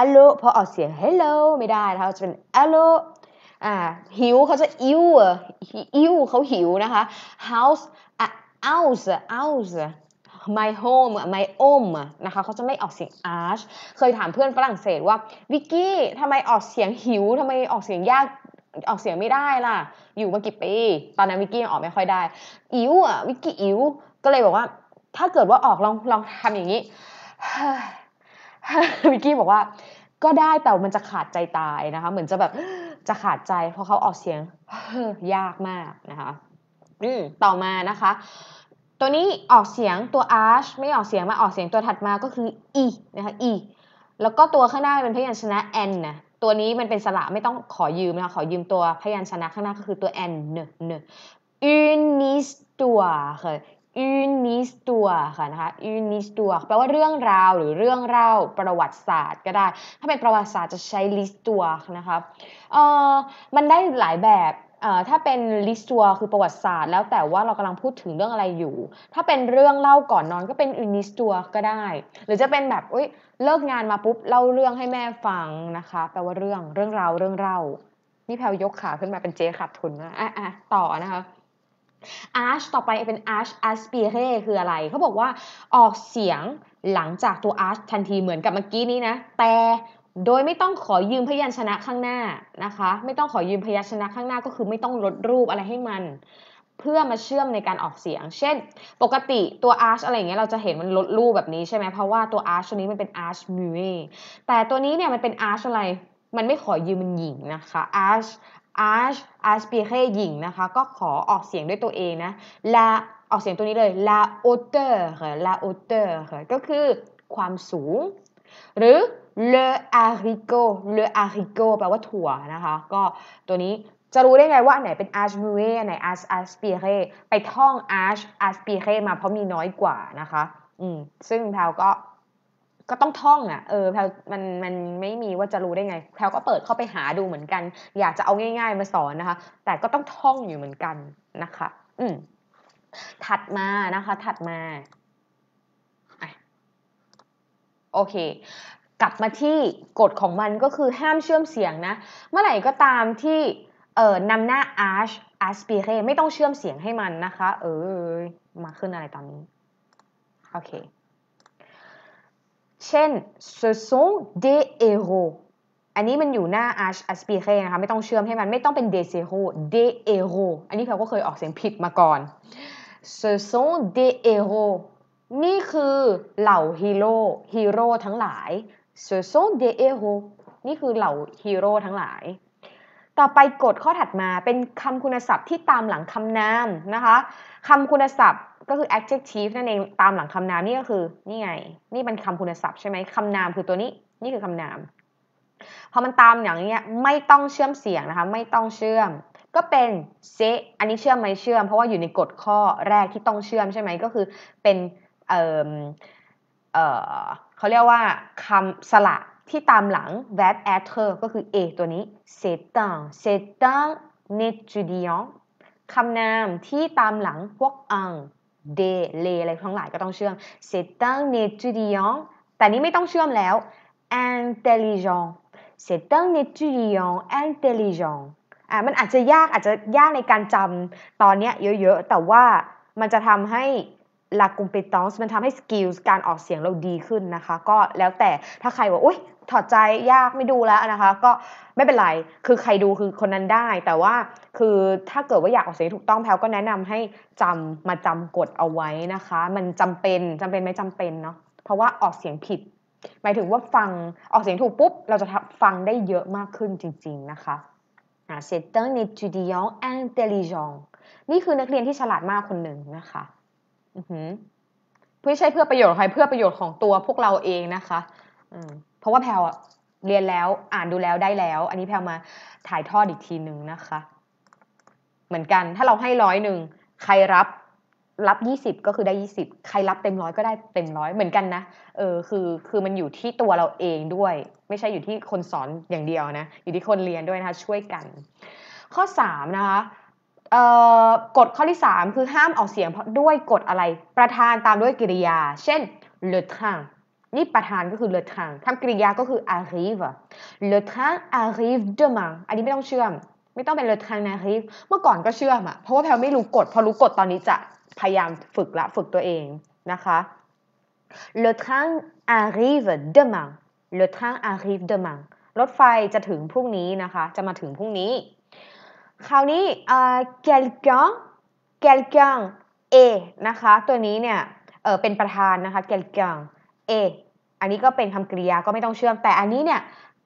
allo พอออกเสียง hello ไม่ได้นะคะจะเป็น allo อ่าหิวเขาจะอิ่วอิวเขาหิวนะคะ house house house my home my home นะคะเขาจะไม่ออกเสียง arch เคยถามเพื่อนฝรั่งเศสว่า วิกกี้ทำไมออกเสียงหิวทำไมออกเสียงยากออกเสียงไม่ได้ล่ะ อยู่มากี่ปี ตอนนั้นวิกกี้ออกไม่ค่อยได้ อิวอ่ะวิกกี้อิว ก็เลยบอกว่า ถ้าเกิดว่าออกลองลองทำอย่างนี้วิกกี้บอกว่า ก็ได้แต่มันจะขาดใจตายนะคะ เหมือนจะแบบจะขาดใจเพราะเขาออกเสียง ยากมากนะคะอืมต่อมานะคะ ตัวนี้ออกเสียงตัวาร์ h ไม่ออกเสียงมาออกเสียงตัวถัดมาก็คือ e นะคะ e แล้วก็ตัวข้างหน้าเป็นพยัญชนะ n นะตัวนี้มันเป็นสระไม่ต้องขอยืมนะคะขอยืมตัวพยัญชนะข้างหน้าก็คือตัว n เนเน une ิ i s t o i r e une histoire ค่ะนะคะ une histoire แปลว่าเรื่องราว หรือเรื่องเล่าประวัติศาสตร์ก็ได้ ถ้าเป็นประวัติศาสตร์จะใช้ล h i s t o i r e นะคะเอ่อมันได้หลายแบบถ้าเป็นลิสตัวคือประวัติศาสตร์แล้วแต่ว่าเรากำลังพูดถึงเรื่องอะไรอยู่ ถ้าเป็นเรื่องเล่าก่อนนอนก็เป็นอินิสตัวก็ได้ หรือจะเป็นแบบเลิกงานมาปุ๊บ เล่าเรื่องให้แม่ฟังนะคะ แปลว่าเรื่องเรื่องราวเรื่องเล่านี่แพลยกขาขึ้นมาเป็นเจ๊ขับทุนนะอ่ะอ่ะต่อนะคะ arch ต่อไปเป็น arch aspire คืออะไร เขาบอกว่าออกเสียงหลังจากตัว arch ทันทีเหมือนกับเมื่อกี้นี้นะ แต่โดยไม่ต้องขอยืมพยัญชนะข้างหน้านะคะ ไม่ต้องขอยืมพยัญชนะข้างหน้าก็คือ ไม่ต้องลดรูปอะไรให้มัน เพื่อมาเชื่อมในการออกเสียง เช่น ปกติตัว arch อะไรเงี้ยเราจะเห็นมันลดรูปแบบนี้ใช่ไหมเพราะว่าตัว arch ตัวนี้มันเป็น arch mue แต่ตัวนี้เนี่ยมันเป็น arch อะไรมันไม่ขอยืมมันหญิงนะคะ arch arch aspiré หญิงนะคะ ก็ขอออกเสียงด้วยตัวเองนะ la ออกเสียงตัวนี้เลย la hauteur la hauteur ก็คือความสูง หรือ le haricot le haricot แปลว่าถั่วนะคะ ก็ตัวนี้จะรู้ได้ไงว่าอันไหนเป็น a ร์ช m u เอันไหน arch aspiré ไปท่อง arch aspiré มาเพราะมีน้อยกว่านะคะ อืมซึ่งแพลก็ก็ต้องท่องอ่ะเออแพลมันมันไม่มีว่าจะรู้ได้ไงแพลก็เปิดเข้าไปหาดูเหมือนกัน อยากจะเอาง่ายๆมาสอนนะคะ แต่ก็ต้องท่องอยู่เหมือนกันนะคะ อืมถัดมานะคะ ถัดมาโอเค กลับมาที่กฎของมันก็คือห้ามเชื่อมเสียงนะเมื่อไหร่ก็ตามที่ เอ่อนำหน้า arch aspire ไม่ต้องเชื่อมเสียงให้มันนะคะ เออ มาขึ้นอะไรตอนนี้ โอเคเช่น ce sont des héros อันนี้มันอยู่หน้า arch a s p i r e นะคะ ไม่ต้องเชื่อมให้มันไม่ต้องเป็น des héros des héros อันนี้เราก็เคยออกเสียงผิดมาก่อน ce sont des héros นี่คือเหล่าฮีโร่ฮีโร่ทั้งหลาย ce sont des héros นี่คือเหล่าฮีโร่ทั้งหลาย ต่อไปกดข้อถัดมาเป็นคำคุณศัพท์ที่ตามหลังคำนามนะคะ คำคุณศัพท์ก็คือ adjective นั่นเองตามหลังคำนาม นี่ก็คือนี่ไง นี่เป็นคำคุณศัพท์ใช่ไหมคำนามคือตัวนี้นี่คือคำนามพอมันตามอย่างนี้ไม่ต้องเชื่อมเสียงนะคะไม่ต้องเชื่อม ก็เป็นเซอันนี้เชื่อมไหมเชื่อม เพราะว่าอยู่ในกฎข้อแรกที่ต้องเชื่อมใช่ไหมก็คือ เป็นเเเขาเรียกว่าคำสระที่ตามหลัง verb ê t r ก็คือ a ตัวนี้ c'est un c'est un étudiant คำนามที่ตามหลังพวก un เดเลอะไรทั้งหลายก็ต้องเชื่อมเ c ตั้งเนตูดิ a องแต่นี้ไม่ต้องเชื่อมแล้ว intelligent ซตต t un เน u d i ิ n t intelligent อ่า มันอาจจะยาก อาจจะยากในการจำ ตอนเนี้ยเยอะๆ แต่ว่ามันจะทำให้ลากุมเปตองมันทำให้สกิลการออกเสียงเราดีขึ้นนะคะ ก็แล้วแต่ถ้าใครว่าโอ๊ยถอดใจยากไม่ดูแล้วนะคะ ก็ไม่เป็นไรคือใครดูคือคนนั้นได้ แต่ว่าคือถ้าเกิดว่าอยากออกเสียงถูกต้องแพลวก็แนะนำให้จำมาจำกดเอาไว้นะคะ มันจำเป็นจำเป็นไหมจำเป็นเนาะเพราะว่าออกเสียงผิด หมายถึงว่าฟังออกเสียงถูกปุ๊บ เราจะฟังได้เยอะมากขึ้นจริงๆนะคะอ่า c e ต t un é t u ิ i a n t อง t e l l i g e n นี่คือนักเรียนที่ฉลาดมากคนหนึ่งนะคะอือหือเพื่อใช้เพื่อประโยชน์ใครเพื่อประโยชน์ของตัวพวกเราเองนะคะเพราะว่าแพลวเรียนแล้วอ่านดูแล้วได้แล้ว อันนี้แพลวมาถ่ายทอดอีกทีหนึ่งนะคะ เหมือนกัน ถ้าเราให้ร้อยหนึ่งใครรับรับยี่สิบก็คือได้ยี่สิบใครรับเต็มร้อยก็ได้เต็มร้อยเหมือนกันนะเออคือคือมันอยู่ที่ตัวเราเองด้วย ไม่ใช่อยู่ที่คนสอนอย่างเดียวนะ อยู่ที่คนเรียนด้วยนะคะช่วยกัน ข้อสามนะคะกฎข้อที่สามคือห้ามออกเสียงด้วยกฎอะไร ประธานตามด้วยกริยา เช่น le train นี่ประธานก็คือ le train คำกริยาก็คือ arrive le train arrive demain อันนี้ไม่ต้องเชื่อมไม่ต้องเป็น le train arrive เมื่อก่อนก็เชื่อมอะเพราะว่าแพลไม่รู้กฎพอรู้กฎตอนนี้จะพยายามฝึกละฝึกตัวเองนะคะ le train arrive demain le train arrive demain รถไฟจะถึงพรุ่งนี้นะคะ จะมาถึงพรุ่งนี้ คราวนี้ quelqu'un quelqu'un เอนะคะ ตัวนี้เนี่ยเออเป็นประธานนะคะ quelqu'un เออันนี้ก็เป็นคำกริยาก็ไม่ต้องเชื่อมแต่อันนี้เนี่ย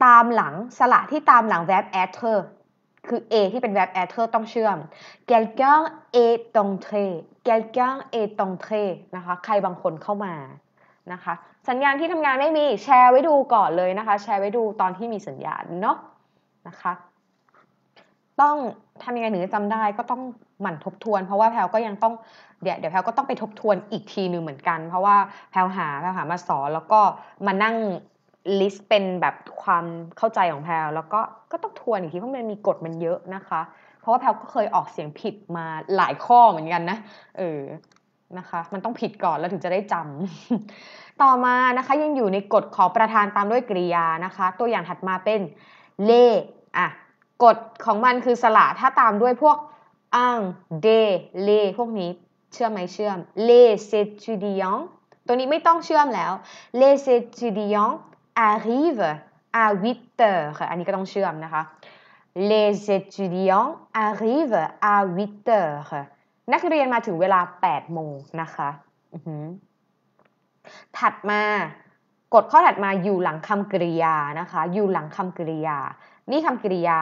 ตามหลังสระที่ตามหลัง verb a f t e r คือ A ที่เป็น verb a f t e r ต้องเชื่อม quelqu'un est entré quelqu'un est entré นะคะ ใครบางคนเข้ามานะคะสัญญาณที่ทำงานไม่มีแชร์ไว้ดูก่อนเลยนะคะ แชร์ไว้ดูตอนที่มีสัญญาณเนาะนะคะต้องทำยังไงถึงจะจำได้ก็ต้องหมั่นทบทวน เพราะว่าแพลก็ยังต้องเดี๋ยวเดี๋ยวแพลก็ต้องไปทบทวนอีกทีหนึ่งเหมือนกัน เพราะว่าแพลหาแพลหามาสอนแล้วก็มานั่งลิสต์เป็นแบบความเข้าใจของแพลแล้วก็ก็ต้องทวนอีกทีเพราะมันมีกฎมันเยอะนะคะ เพราะว่าแพลก็เคยออกเสียงผิดมาหลายข้อเหมือนกันนะเออนะคะมันต้องผิดก่อนแล้วถึงจะได้จำ ต่อมานะคะยังอยู่ในกฎของประธานตามด้วยกริยานะคะ ตัวอย่างถัดมาเป็นเล่อะกฎของมันคือสระถ้าตามด้วยพวกอังเดเลพวกนี้เชื่อมไหมเชื่อมเลเซจูดิยองตัวนี้ไม่ต้องเชื่อมแล้วเลเซจูดิยอง arrive à 8 heures อันนี้ก็ต้องเชื่อมนะคะ les étudiants arrivent à 8 heures นักเรียนมาถึงเวลา 8 โมงนะคะถัดมากฎข้อถัดมาอยู่หลังคำกริยา นะคะ อยู่หลังคำกริยา นี่คำกริยา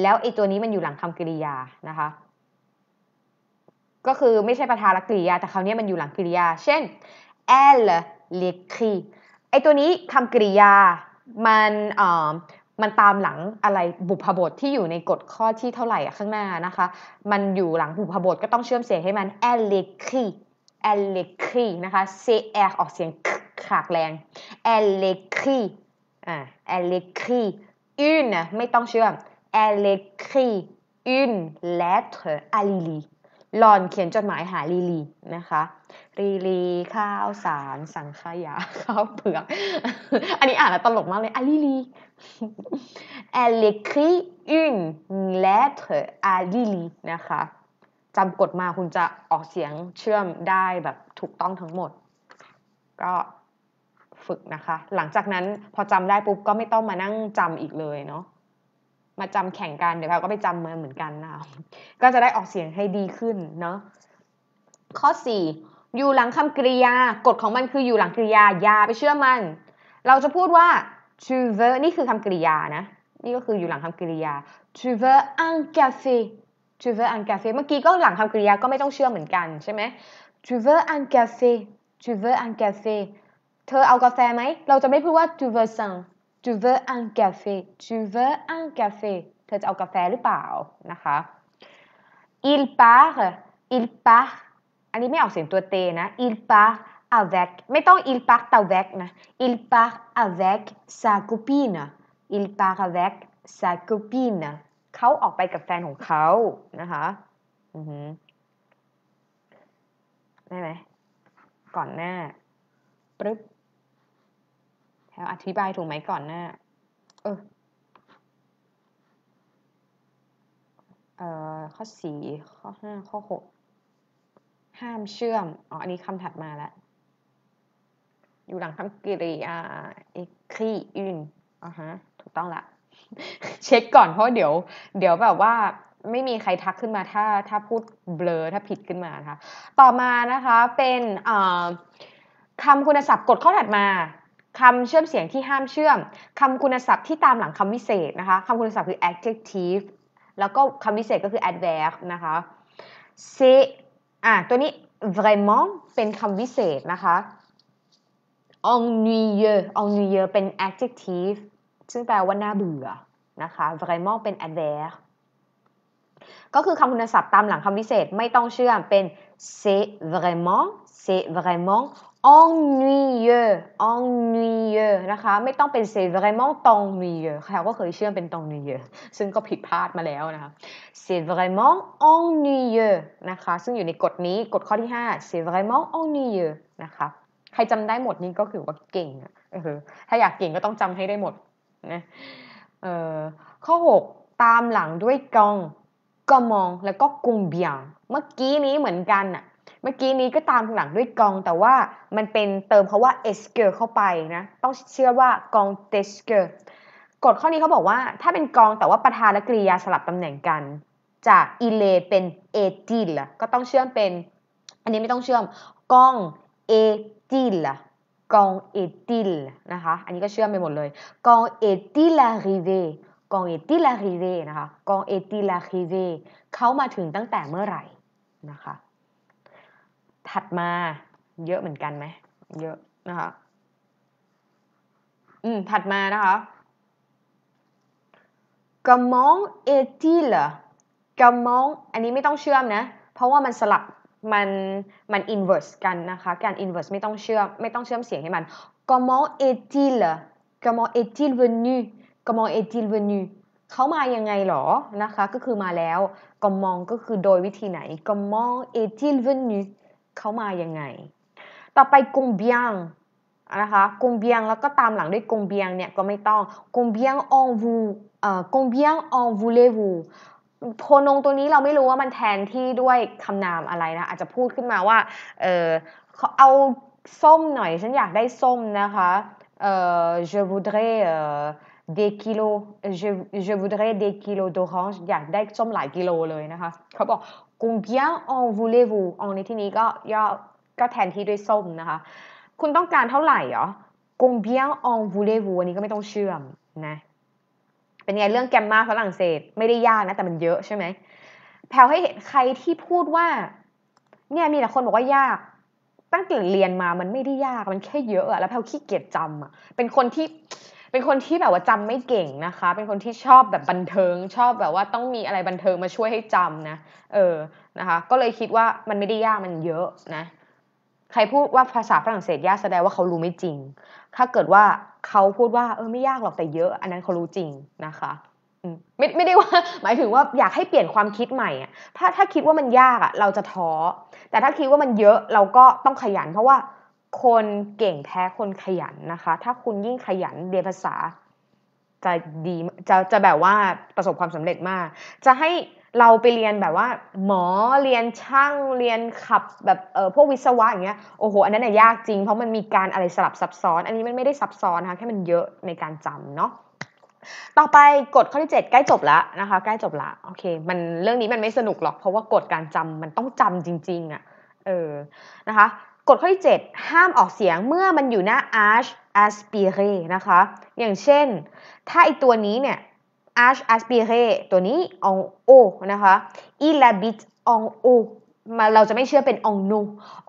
แล้วไอ้ตัวนี้มันอยู่หลังคำกริยานะคะ ก็คือไม่ใช่ประธานกริยา แต่คราวนี้มันอยู่หลังกริยา เช่น elle l é c r i ไอ้ตัวนี้คำกริยา มันเอ่อมันตามหลังอะไรบุพบทที่อยู่ในกฎข้อที่เท่าไหร่ข้างหน้านะคะ มันอยู่หลังบุพบทก็ต้องเชื่อมเสียงให้มัน elle l é c r i elle l é c r i นะคะ cr ออกเสียงขากแรง elle l é c r i อ่า elle l'écrit une ไม่ต้องเชื่อม elle écrit une lettre à Lily หลอนเขียนจดหมายหาลิลีนะคะลิลีข้าวสาร สังขยา ข้าวเปลือก อันนี้อ่านแล้วตลกมากเลยอะลิลี elle écrit une lettre à Lily นะคะจำกดมาคุณจะออกเสียงเชื่อมได้แบบถูกต้องทั้งหมด ก็ฝึกนะคะ หลังจากนั้นพอจำได้ปุ๊บก็ไม่ต้องมานั่งจำอีกเลยเนาะมาจำแข่งกัน เดี๋ยวเราก็ไปจำมาเหมือนกันนะ ก็จะได้ออกเสียงให้ดีขึ้นเนาะ ข้อ 4 อยู่หลังคำกริยากฎของมันคืออยู่หลังกริยาอย่าไปเชื่อมัน เราจะพูดว่า tu h e นี่คือคำกริยานะ นี่ก็คืออยู่หลังคำกริยา tu h e u n c a f e tu h e u n c a f e เมื่อกี้ก็หลังคำกริยาก็ไม่ต้องเชื่อเหมือนกันใช่ไหม tu h e u n c a f e tu h e u n c a f e เธอเอากาแฟไหม เราจะไม่พูดว่า tu h e s un tu veux un café tu veux un café เธอจะเอากาแฟหรือเปล่านะคะ il part il part อันนี้ไม่ออกเสียงตัวเตนะ il part avec ไม่ต้อง il part avec นะ il part avec sa copine il part avec sa copine เขาออกไปกับแฟนของเขานะคะได้ไหมก่อนหน้าปึ๊บแล้วอธิบายถูกไหมก่อนหน้าเออ เอ่อ ข้อสี่ข้อห้า ข้อหก ห้ามเชื่อม อ๋อ อันนี้คำถัดมาแล้วอยู่หลังคำกริยาเอกคีอินอ่ะฮะ ถูกต้องละ เช็คก่อนเพราะเดี๋ยว เดี๋ยวแบบว่า ไม่มีใครทักขึ้นมาถ้า ถ้าพูดเบลอ ถ้าผิดขึ้นมานะคะต่อมานะคะ เป็นคำคุณศัพท์กดข้อถัดมาคำเชื่อมเสียงที่ห้ามเชื่อม คำคุณศัพท์ที่ตามหลังคำ วิเศษนะคะ คำคุณศัพท์คือ adjective แล้วก็คำวิเศษก็คือ adverb นะคะ c อ่ะตัวนี้ vraiment เป็นคำวิเศษนะคะ ennuyeux ennuyeux เป็น adjective ซึ่งแปลว่า น่าเบื่อ นะคะ vraiment เป็น adverb ก็คือคำคุณศัพท์ตามหลังคำวิเศษไม่ต้องเชื่อมเป็น c'est vraiment c'est vraiment ennuyeux ennuyeux นะคะ ไม่ต้องเป็น c'est vraiment ennuyeux เคาก็เคยเชื่อมเป็น ennuyeux ซึ่งก็ผิดพลาดมาแล้วนะคะ c'est vraiment ennuyeux นะคะ ซึ่งอยู่ในกฎนี้ กฎข้อที่ 5 c'est vraiment ennuyeux นะคะ ใครจำได้หมดนี้ก็คือว่าเก่งออถ้าอยากเก่งก็ต้องจำให้ได้หมดนะ เออข้อ 6 ตามหลังด้วยกองกมอง แล้วก็กุงเบียง เมื่อกี้นี้เหมือนกันอะเมื่อกี้นี้ก็ตามหลังด้วยกองแต่ว่ามันเป็นเติมคาว่า e s k e r เข้าไปนะต้องเชื่อว่ากอง e s k e r กฎข้อนี้เขาบอกว่าถ้าเป็นกองแต่ว่าประธานและกริยาสลับตำแหน่งกัน จาก i l ลเป็น e t i l ก็ต้องเชื่อมเป็น อันนี้ไม่ต้องเชื่อมกอง e t i l กอง e t i l นะคะ อันนี้ก็เชื่อมไปหมดเลยกอง e t i l a r r i v วกอง e t i l a r r i v วนะคะกอง e t i l a r r i v วเขามาถึงตั้งแต่เมื่อไหร่นะคะถัดมาเยอะเหมือนกันไหมเยอะนะคะ อืมถัดมานะคะ comment est-il comment อันนี้ไม่ต้องเชื่อมนะ เพราะว่ามันสลับมันมัน inverse กันนะคะ การ inverse ไม่ต้องเชื่อมไม่ต้องเชื่อมเสียงให้มัน comment est-il comment est-il venu comment est-il venu เขามายังไงหรอนะคะก็คือมาแล้ว comment ก็คือโดยวิธีไหน comment est-il venu เขามายังไง ต่อไปกงเบียงนะคะ กงเบียงแล้วก็ตามหลังด้วยกงเบียงเนี่ยก็ไม่ต้อง กงเบียงอองวูเอ่อกงเบียงอองวูเลวูโพนงตัวนี้เราไม่รู้ว่ามันแทนที่ด้วยคำนามอะไรนะ อาจจะพูดขึ้นมาว่าเออเอาส้มหน่อยฉันอยากได้ส้มนะคะเออ je voudrais des kilos je je voudrais des kilos d'orange อยากได้ส้มหลายกิโลเลยนะคะ เขาบอก combien en voulez-vous en ในที่นี้ก็ย่อก็แทนที่ด้วยส้มนะคะ คุณต้องการเท่าไหร่หรอ combien en voulez-vous อันนี้ก็ไม่ต้องเชื่อมนะ เป็นไงเรื่องแกมมาฝรั่งเศสไม่ได้ยากนะ แต่มันเยอะใช่ไหมแพลวให้เห็นใครที่พูดว่า เนี่ยมีแต่คนบอกว่ายาก ตั้งแต่เรียนมามันไม่ได้ยากมันแค่เยอะอะแล้วแพลวขี้เกียจจำอะเป็นคนที่เป็นคนที่แบบว่าจำไม่เก่งนะคะ เป็นคนที่ชอบแบบบันเทิง ชอบแบบว่าต้องมีอะไรบันเทิงมาช่วยให้จำนะเออนะคะ ก็เลยคิดว่ามันไม่ได้ยากมันเยอะนะ ใครพูดว่าภาษาฝรั่งเศสยากแสดงว่าเขารู้ไม่จริง ถ้าเกิดว่าเขาพูดว่าเออไม่ยากหรอกแต่เยอะ อันนั้นเขารู้จริงนะคะไม่ไม่ได้ว่า หมายถึงว่าอยากให้เปลี่ยนความคิดใหม่อะถ้าถ้าคิดว่ามันยากอะเราจะท้อแต่ถ้าคิดว่ามันเยอะเราก็ต้องขยันเพราะว่าคนเก่งแพ้คนขยันนะคะ ถ้าคุณยิ่งขยันเรียนภาษา จะดีจะจะแบบว่าประสบความสำเร็จมาก จะให้เราไปเรียนแบบว่า หมอเรียนช่างเรียนขับแบบเออพวกวิศวะอย่างเงี้ยโอ้โหอันนั้นน่ยยากจริงเพราะมันมีการอะไรสลับซับซ้อน อันนี้มันไม่ได้ซับซ้อนนะคะแค่มันเยอะในการจำเนาะต่อไปกดข้อที่ 7 ใกล้จบแล้วนะคะ ใกล้จบละโอเคมันเรื่องนี้มันไม่สนุกหรอก เพราะว่ากฎการจำมันต้องจำจริงๆอะ่ะเออนะคะกฎข้อที่7ห้ามออกเสียงเมื่อมันอยู่หน้า arch aspire นะคะอย่างเช่น ถ้าไอตัวนี้เนี่ย arch aspire ตัวนี้องโอนะคะ ilabit h e en o มาเราจะไม่เชื่อเป็นองนู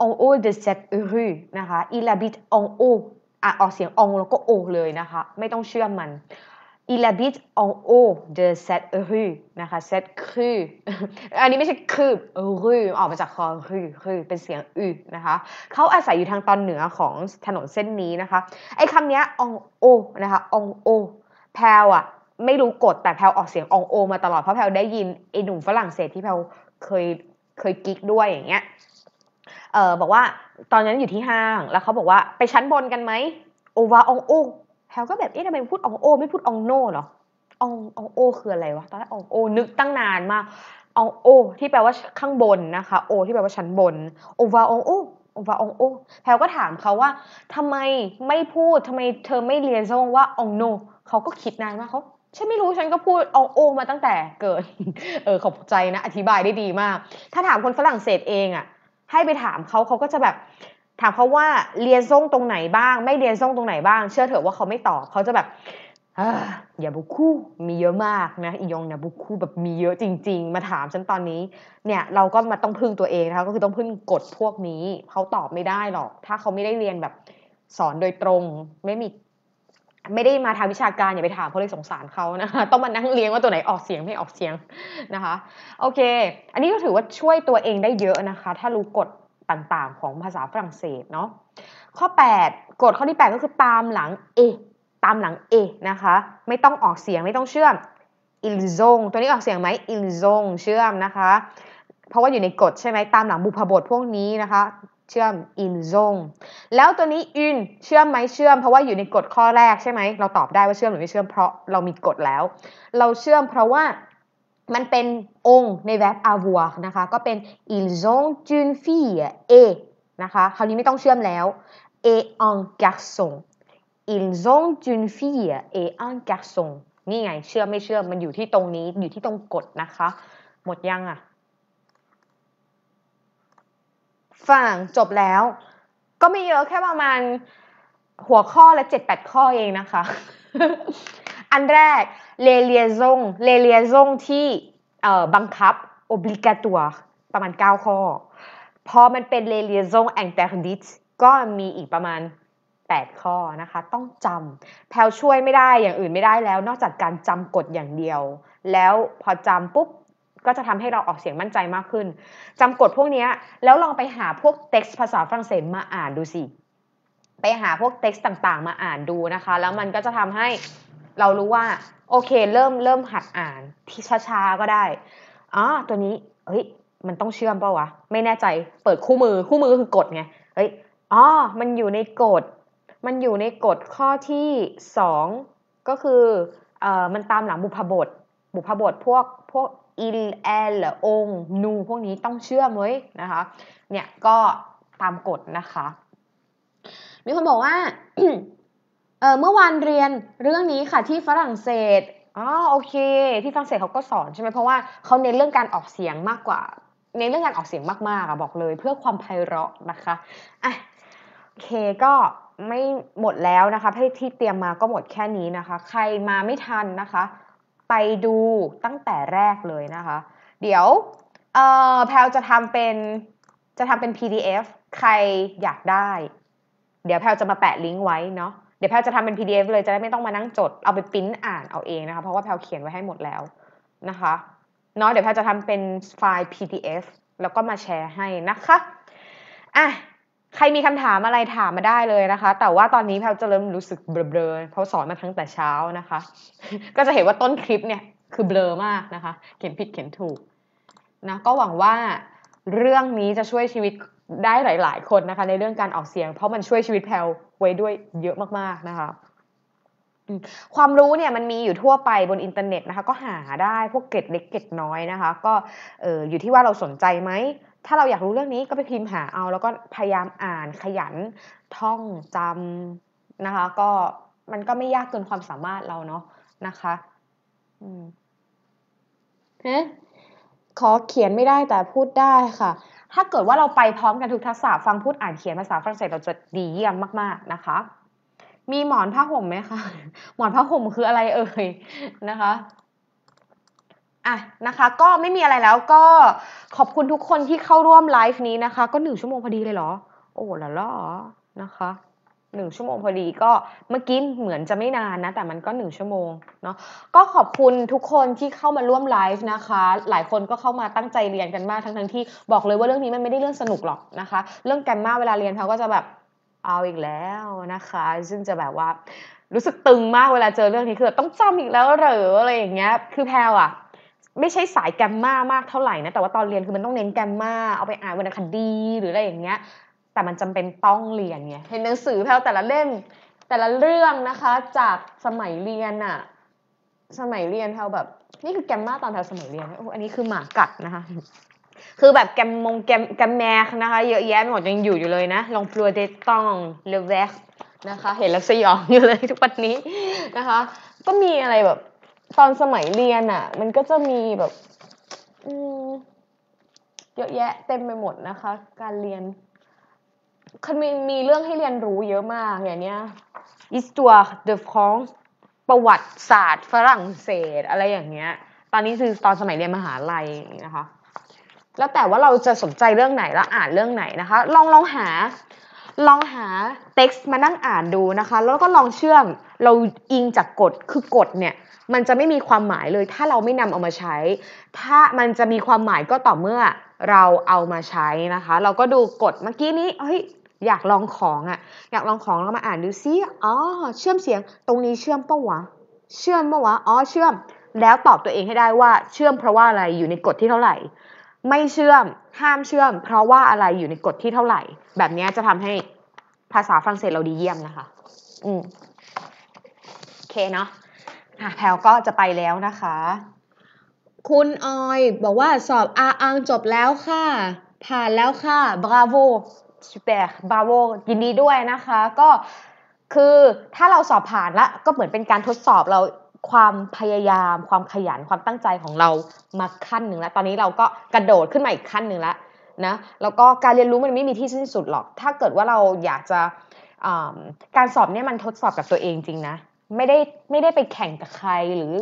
องโอ de cette rue นะคะ ilabit องโอออกเสียงองแล้วก็โอเลยนะคะ ไม่ต้องเชื่อมัน il habite en haut de cette rue นะคะ cette rue อันนี้ไม่ใช่คือ rue ออกมาจากคอ rue rue เป็นเสียงอืนะคะ เขาอาศัยอยู่ทางตอนเหนือของถนนเส้นนี้นะคะไอ้คำนี้ en haut นะคะ en haut แพลวอะไม่รู้กด แต่แพลวออกเสียง en haut มาตลอด เพราะแพลวได้ยินไอ้หนุ่มฝรั่งเศสที่แพลวเคยเคยกิ๊กด้วยอย่างเงี้ยเออบอกว่าตอนนั้นอยู่ที่ห้างแล้วเขาบอกว่าไปชั้นบนกันไหม o อวา en haut แพลก็แบบเอ๊ะทำไมพูดอองโอ ไม่พูดอองโนเหรออองอองโอคืออะไรวะตอนแรกอองโอ นึกตั้งนานมากอองโอ ที่แปลว่าข้างบนนะคะ โอที่แปลว่าชั้นบนโอวาอองโอโอวาอองโอ แพลก็ถามเขาว่า ทำไมไม่พูดทำไมเธอไม่เรียนซงว่าอองโนเขาก็คิดนานมากเขาฉันไม่รู้ฉันก็พูดอองโอ มาตั้งแต่เกิดเออขอบใจนะอธิบายได้ดีมาก ถ้าถามคนฝรั่งเศสเองอ่ะให้ไปถามเขาเขาก็จะแบบถามเขาว่าเรียนส่งตรงไหนบ้าง ไม่เรียนส่งตรงไหนบ้างเชื่อเถอะว่าเขาไม่ตอบ เขาจะแบบอย่าบุคู่มีเยอะมากนะอียองนะบุคู่แบบมีเยอะจริง ๆ มาถามฉันตอนนี้ เนี่ย เราก็มาต้องพึ่งตัวเองนะคะก็คือต้องพึ่งกฎพวกนี้ เขาตอบไม่ได้หรอก ถ้าเขาไม่ได้เรียนแบบ สอนโดยตรงไม่มี ไม่ได้มาทางวิชาการอย่าไปถามเพราะเลยสงสารเขานะคะต้องมานั่งเลี้ยงว่าตัวไหนออกเสียงไม่ออกเสียงนะคะ โอเค อันนี้ก็ถือว่าช่วยตัวเองได้เยอะนะคะ ถ้ารู้กฎต่างๆของภาษาฝรั่งเศสเนาะข้อ 8กฎข้อที่8ก็คือตามหลังเอตามหลังเอนะคะไม่ต้องออกเสียงไม่ต้องเชื่อมอิลซงตัวนี้ออกเสียงไหมอิลซงเชื่อมนะคะเพราะว่าอยู่ในกฎใช่ไหมตามหลังบุพบทพวกนี้นะคะเชื่อมอินซงแล้วตัวนี้อินเชื่อมไหมเชื่อมเพราะว่าอยู่ในกฎข้อแรกใช่ไหมเราตอบได้ว่าเชื่อมหรือไม่เชื่อมเพราะเรามีกฎแล้ว เราเชื่อมเพราะว่ามันเป็นองค์ในแวบอาวัวนะคะ ก็เป็น ils ont une fille นะคะ คราวนี้ไม่ต้องเชื่อมแล้ว et un garçon ils ont une fille et un garçon นี่ไง เชื่อมไม่เชื่อมมันอยู่ที่ตรงนี้อยู่ที่ตรงกดนะคะ หมดยังอะฝั่งจบแล้ว ก็ไม่เยอะแค่ประมาณหัวข้อละเจ็ดแปดข้อเองนะคะ อันแรกเลเลียซงเลเลียซงที่บังคับ obligatoire ประมาณ 9 ข้อ พอมันเป็นเลเลียซงแอเจ t e r ดิชก็มีอีกประมาณ 8 ข้อนะคะ ต้องจำแพลช่วยไม่ได้อย่างอื่นไม่ได้แล้ว นอกจากการจำกฎอย่างเดียว แล้วพอจำปุ๊บ ก็จะทำให้เราออกเสียงมั่นใจมากขึ้นจำกฎพวกนี้แล้วลองไปหาพวกเท็กซ์ภาษาฝรั่งเศสมาอ่านดูสิ ไปหาพวกเท็กซ์ต่างๆ มาอ่านดูนะคะ แล้วมันก็จะทำใหเรารู้ว่า โอเค เริ่มเริ่มหัดอ่านที่ช้าๆก็ได้อ๋อตัวนี้เฮ้ยมันต้องเชื่อมเปล่าวะ ไม่แน่ใจเปิดคู่มือ คู่มือคือกฎไงเฮ้ยอ๋อมันอยู่ในกฎมันอยู่ในกฎข้อที่สองก็คือเอ่อมันตามหลังบุพบท บุพบทพวกพวกอิลแอลองนูพวกนี้ต้องเชื่อมเว้ยนะคะ เนี่ยก็ตามกฎนะคะมีคนบอกว่าเมื่อวานเรียนเรื่องนี้ค่ะที่ฝรั่งเศส อ๋อโอเค ที่ฝรั่งเศสเขาก็สอนใช่ไหมเพราะว่าเขาเน้นเรื่องการออกเสียงมากกว่า เน้นเรื่องการออกเสียงมากๆอะบอกเลย เพื่อความไพเราะนะคะอ่ะโอเคก็ไม่หมดแล้วนะคะที่เตรียมมาก็หมดแค่นี้นะคะ ใครมาไม่ทันนะคะ ไปดูตั้งแต่แรกเลยนะคะ เดี๋ยว เอ่อแพลจะทำเป็นจะทำเป็น PDF ใครอยากได้ เดี๋ยวแพลจะมาแปะลิงก์ไว้เนาะดี๋ยวแพลจะทำเป็น PDF เลย จะได้ไม่ต้องมานั่งจด เอาไปพิมพ์อ่านเอาเองนะคะ เพราะว่าแพลเขียนไว้ให้หมดแล้วนะคะเนาะเดี๋ยวแพลจะทำเป็นไฟล์ PDF แล้วก็มาแชร์ให้นะคะ อ่ะ ใครมีคำถามอะไรถามมาได้เลยนะคะ แต่ว่าตอนนี้แพลจะเริ่มรู้สึกเบลอๆเพราะสอนมาทั้งแต่เช้านะคะ ก็จะเห็นว่าต้นคลิปเนี่ยคือเบลอมากนะคะ เขียนผิดเขียนถูกนะ ก็หวังว่าเรื่องนี้จะช่วยชีวิตได้หลาย ๆ คนนะคะ ในเรื่องการออกเสียง เพราะมันช่วยชีวิตแพลวไว้ด้วย เยอะมาก ๆนะคะความรู้เนี่ย มันมีอยู่ทั่วไปบนอินเทอร์เน็ต นะคะ ก็หาได้พวกเกร็ดเล็กเกร็ดน้อยนะคะ ก็อ็อยู่ที่ว่าเราสนใจไหม ถ้าเราอยากรู้เรื่องนี้ก็ไปพิมพ์หาเอา แล้วก็พยายามอ่านขยันท่องจำนะคะ ก็มันก็ไม่ยากเกินความสามารถเราเนาะนะคะอืมขอเขียนไม่ได้แต่พูดได้ค่ะถ้าเกิดว่าเราไปพร้อมกันทุกทักษะฟังพูดอ่านเขียนภาษาฝรั่งเศสเราจะดีเยี่ยมมาก ๆ นะคะ มีหมอนผ้าห่มไหมคะ หมอนผ้าห่มคืออะไรเอ่ยนะคะ อ่ะนะคะก็ไม่มีอะไรแล้วก็ขอบคุณทุกคนที่เข้าร่วมไลฟ์นี้นะคะ ก็หนึ่งชั่วโมงพอดีเลยเหรอ โอ้หล่อนะคะหนึ่งชั่วโมงพอดีก็เมื่อกี้เหมือนจะไม่นานนะแต่มันก็หนึ่งชั่วโมงเนาะก็ขอบคุณทุกคนที่เข้ามาร่วมไลฟ์นะคะหลายคนก็เข้ามาตั้งใจเรียนกันมากทั้งทั้งที่บอกเลยว่าเรื่องนี้มันไม่ได้เรื่องสนุกหรอกนะคะ เรื่องแกมมาเวลาเรียนเขาก็จะแบบเอาอีกแล้วนะคะ ซึ่งจะแบบว่ารู้สึกตึงมากเวลาเจอเรื่องนี้คือ ต้องจำอีกแล้วหรืออะไรอย่างเงี้ยคือแพลวอะไม่ใช่สายแกมมามากเท่าไหร่นะแต่ว่าตอนเรียนคือมันต้องเน้นแกมมาเอาไปอ่านวรรณคดีหรืออะไรอย่างเงี้ยแต่มันจำเป็นต้องเรียนไง เห็นหนังสือแพลวแต่ละเล่ม แต่ละเรื่องนะคะ จากสมัยเรียนอะสมัยเรียนแพลแบบ นี่คือแกมมาตอนแพลวสมัยเรียนออันนี้คือหมากัดนะคะ คือแบบแกมมงแกมแกมแมกนะคะ เยอะแยะหมดยังอยู่อยู่เลยนะลองพลัวเดตอง เลเวกนะคะ เห็นแล้วสยองอยู่เลยทุกวันนี้นะคะ ก็มีอะไรแบบ ตอนสมัยเรียนอะ่ะ มันก็จะมีแบบเยอะแยะเต็มไปหมดนะคะ การเรียนคันมีมีเรื่องให้เรียนรู้เยอะมากอย่างเนี้ย Histoire de France ประวัติศาสตร์ฝรั่งเศสอะไรอย่างเงี้ย ตอนนี้คือตอนสมัยเรียนมหาลัยนะคะ แล้วแต่ว่าเราจะสนใจเรื่องไหน แล้วอ่านเรื่องไหนนะคะ ลองลองหา ลองหา เท็กซ์มานั่งอ่านดูนะคะ แล้วก็ลองเชื่อมเราอิงจากกฎคือกฎเนี่ยมันจะไม่มีความหมายเลย ถ้าเราไม่นำเอามาใช้ ถ้ามันจะมีความหมายก็ต่อเมื่อเราเอามาใช้นะคะ เราก็ดูกฎเมื่อกี้นี้เฮ้ยอยากลองของอะ่ะ อยากลองของแล้วมาอ่านดูซิอ๋อเชื่อมเสียง ตรงนี้เชื่อมปะวะ เชื่อมปะวะอ๋อเชื่อม แล้วตอบตัวเองให้ได้ว่า เชื่อมเพราะว่าอะไรอยู่ในกฎที่เท่าไหร่ ไม่เชื่อมห้ามเชื่อม เพราะว่าอะไรอยู่ในกฎที่เท่าไหร่ แบบนี้จะทำให้ภาษาฝรั่งเศสเราดีเยี่ยมนะคะอืมโอเคเนาะอ่ะแพลวก็จะไปแล้วนะคะ คุณออยบอกว่าสอบอาอังจบแล้วค่ะผ่านแล้วค่ะบราโว s u p ป r b บาโวยินดีด้วยนะคะ ก็คือถ้าเราสอบผ่านละก็เหมือนเป็นการทดสอบเราความพยายาม ความขยันความตั้งใจของเรามาขั้นหนึ่งแล้ว ตอนนี้เราก็กระโดดขึ้นมาอีกขั้นหนึ่งแล้วนะแล้วก็การเรียนรู้มันไม่มีที่สิ้นสุดหรอก ถ้าเกิดว่าเราอยากจะการสอบเนี่ยมันทดสอบกับตัวเองจริงนะไม่ได้ไม่ได้ไปแข่งกับใครหรือ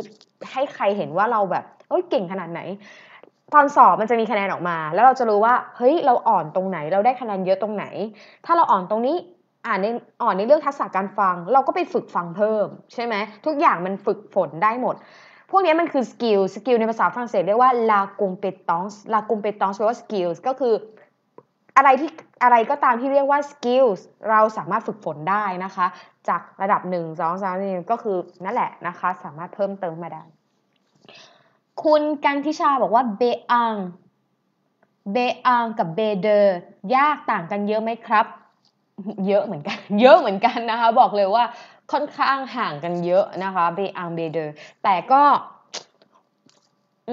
ให้ใครเห็นว่าเราแบบเอ้ยเก่งขนาดไหนตอนสอบมันจะมีคะแนนออกมา แล้วเราจะรู้ว่าเฮ้ยเราอ่อนตรงไหน เราได้คะแนนเยอะตรงไหน ถ้าเราอ่อนตรงนี้อ่านในอ่อนในเรื่องทักษะการฟังเราก็ไปฝึกฟังเพิ่มใช่ไหมทุกอย่างมันฝึกฝนได้หมด พวกนี้มันคือสกิลสกิลในภาษาฝรั่งเศสเรียกว่าลาก o m เปตอง c e ลาก o m เปตอง c e แปลว่าสกิลก็คืออะไรที่อะไรก็ตามที่เรียกว่าสกิลเราสามารถฝึกฝนได้นะคะจากระดับ1 2 3 4ก็คือนั่นแหละนะคะสามารถเพิ่มเติมมาได้คุณกันทิชาบอกว่าเบอัง เบอังกับเบเดอร์ยากต่างกันเยอะไหมครับ เยอะเหมือนกัน เยอะเหมือนกันนะคะ บอกเลยว่าค่อนข้างห่างกันเยอะนะคะเบอังเบเดอร์แต่ก็อ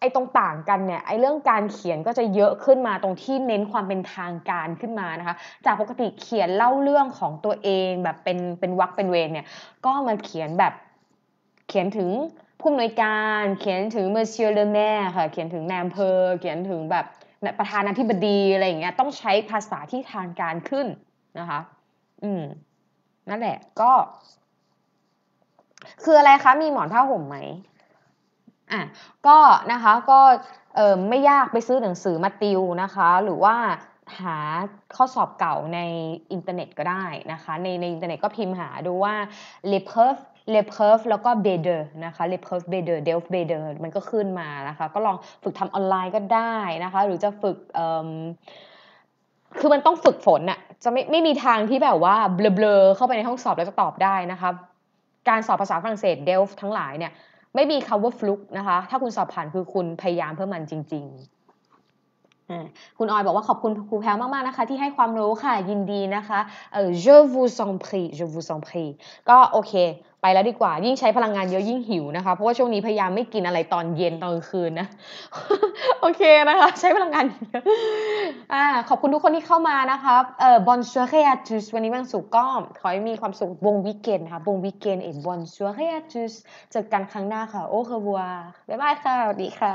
ไอตรงต่างกันเนี่ยไอเรื่องการเขียนก็จะเยอะขึ้นมาตรงที่เน้นความเป็นทางการขึ้นมานะคะ จากปกติเขียนเล่าเรื่องของตัวเองแบบเป็นเป็นวักเป็นเวรเนี่ย ก็มาเขียนแบบเขียนถึงผู้อำนวยการเขียนถึงเมิเชียเลแม่ค่ะ เขียนถึงแนมเพอเขียนถึงแบบประธานาธิบดีอะไรอย่างเงี้ย ต้องใช้ภาษาที่ทางการขึ้นนะคะ อืม นั่นแหละก็ คืออะไรคะ มีหมอนผ้าห่มไหมอ่ะก็นะคะ ก็เออไม่ยากไปซื้อหนังสือมาติวนะคะ หรือว่าหาข้อสอบเก่าในอินเทอร์เน็ตก็ได้นะคะ ในในอินเทอร์เน็ตก็พิมพ์หาดูว่า l e p e r เลเพิร์ฟแล้วก็เบเดอร์นะคะเลเพิร์ฟเบเดอร์เดลฟ์เบเดอร์มันก็ขึ้นมานะคะ ก็ลองฝึกทำออนไลน์ก็ได้นะคะ หรือจะฝึก คือมันต้องฝึกฝนอะจะไม่ไม่มีทางที่แบบว่าเบลอๆเข้าไปในห้องสอบแล้วจะตอบได้นะคะ การสอบภาษาฝรั่งเศสเดลฟ์ทั้งหลายเนี่ย ไม่มีคำว่าฟลุกนะคะ ถ้าคุณสอบผ่านคือคุณพยายามเพื่อมันจริง ๆคุณออยบอกว่าขอบคุณครูแพลวมากๆนะคะ ที่ให้ความรู้ค่ะ ยินดีนะคะเออ je vous en prie je vous en prie ก็โอเค ไปแล้วดีกว่า ยิ่งใช้พลังงานเยอะยิ่งหิวนะคะ เพราะว่าช่วงนี้พยายามไม่กินอะไรตอนเย็นตอนกลางคืนนะ โอเคนะคะ ใช้พลังงานเยอะ่าขอบคุณทุกคนที่เข้ามานะคะเออ b o n j o u r à tous วันนี้วันศุกร์ก็ขอให้มีความสุขบงวิกเกนค่ะบงวิกเกนเอ็ b o n j o u r à tous เจอกันครั้งหน้าค่ะ โอเคบัวบ๊ายบายค่ะสวัสดีค่ะ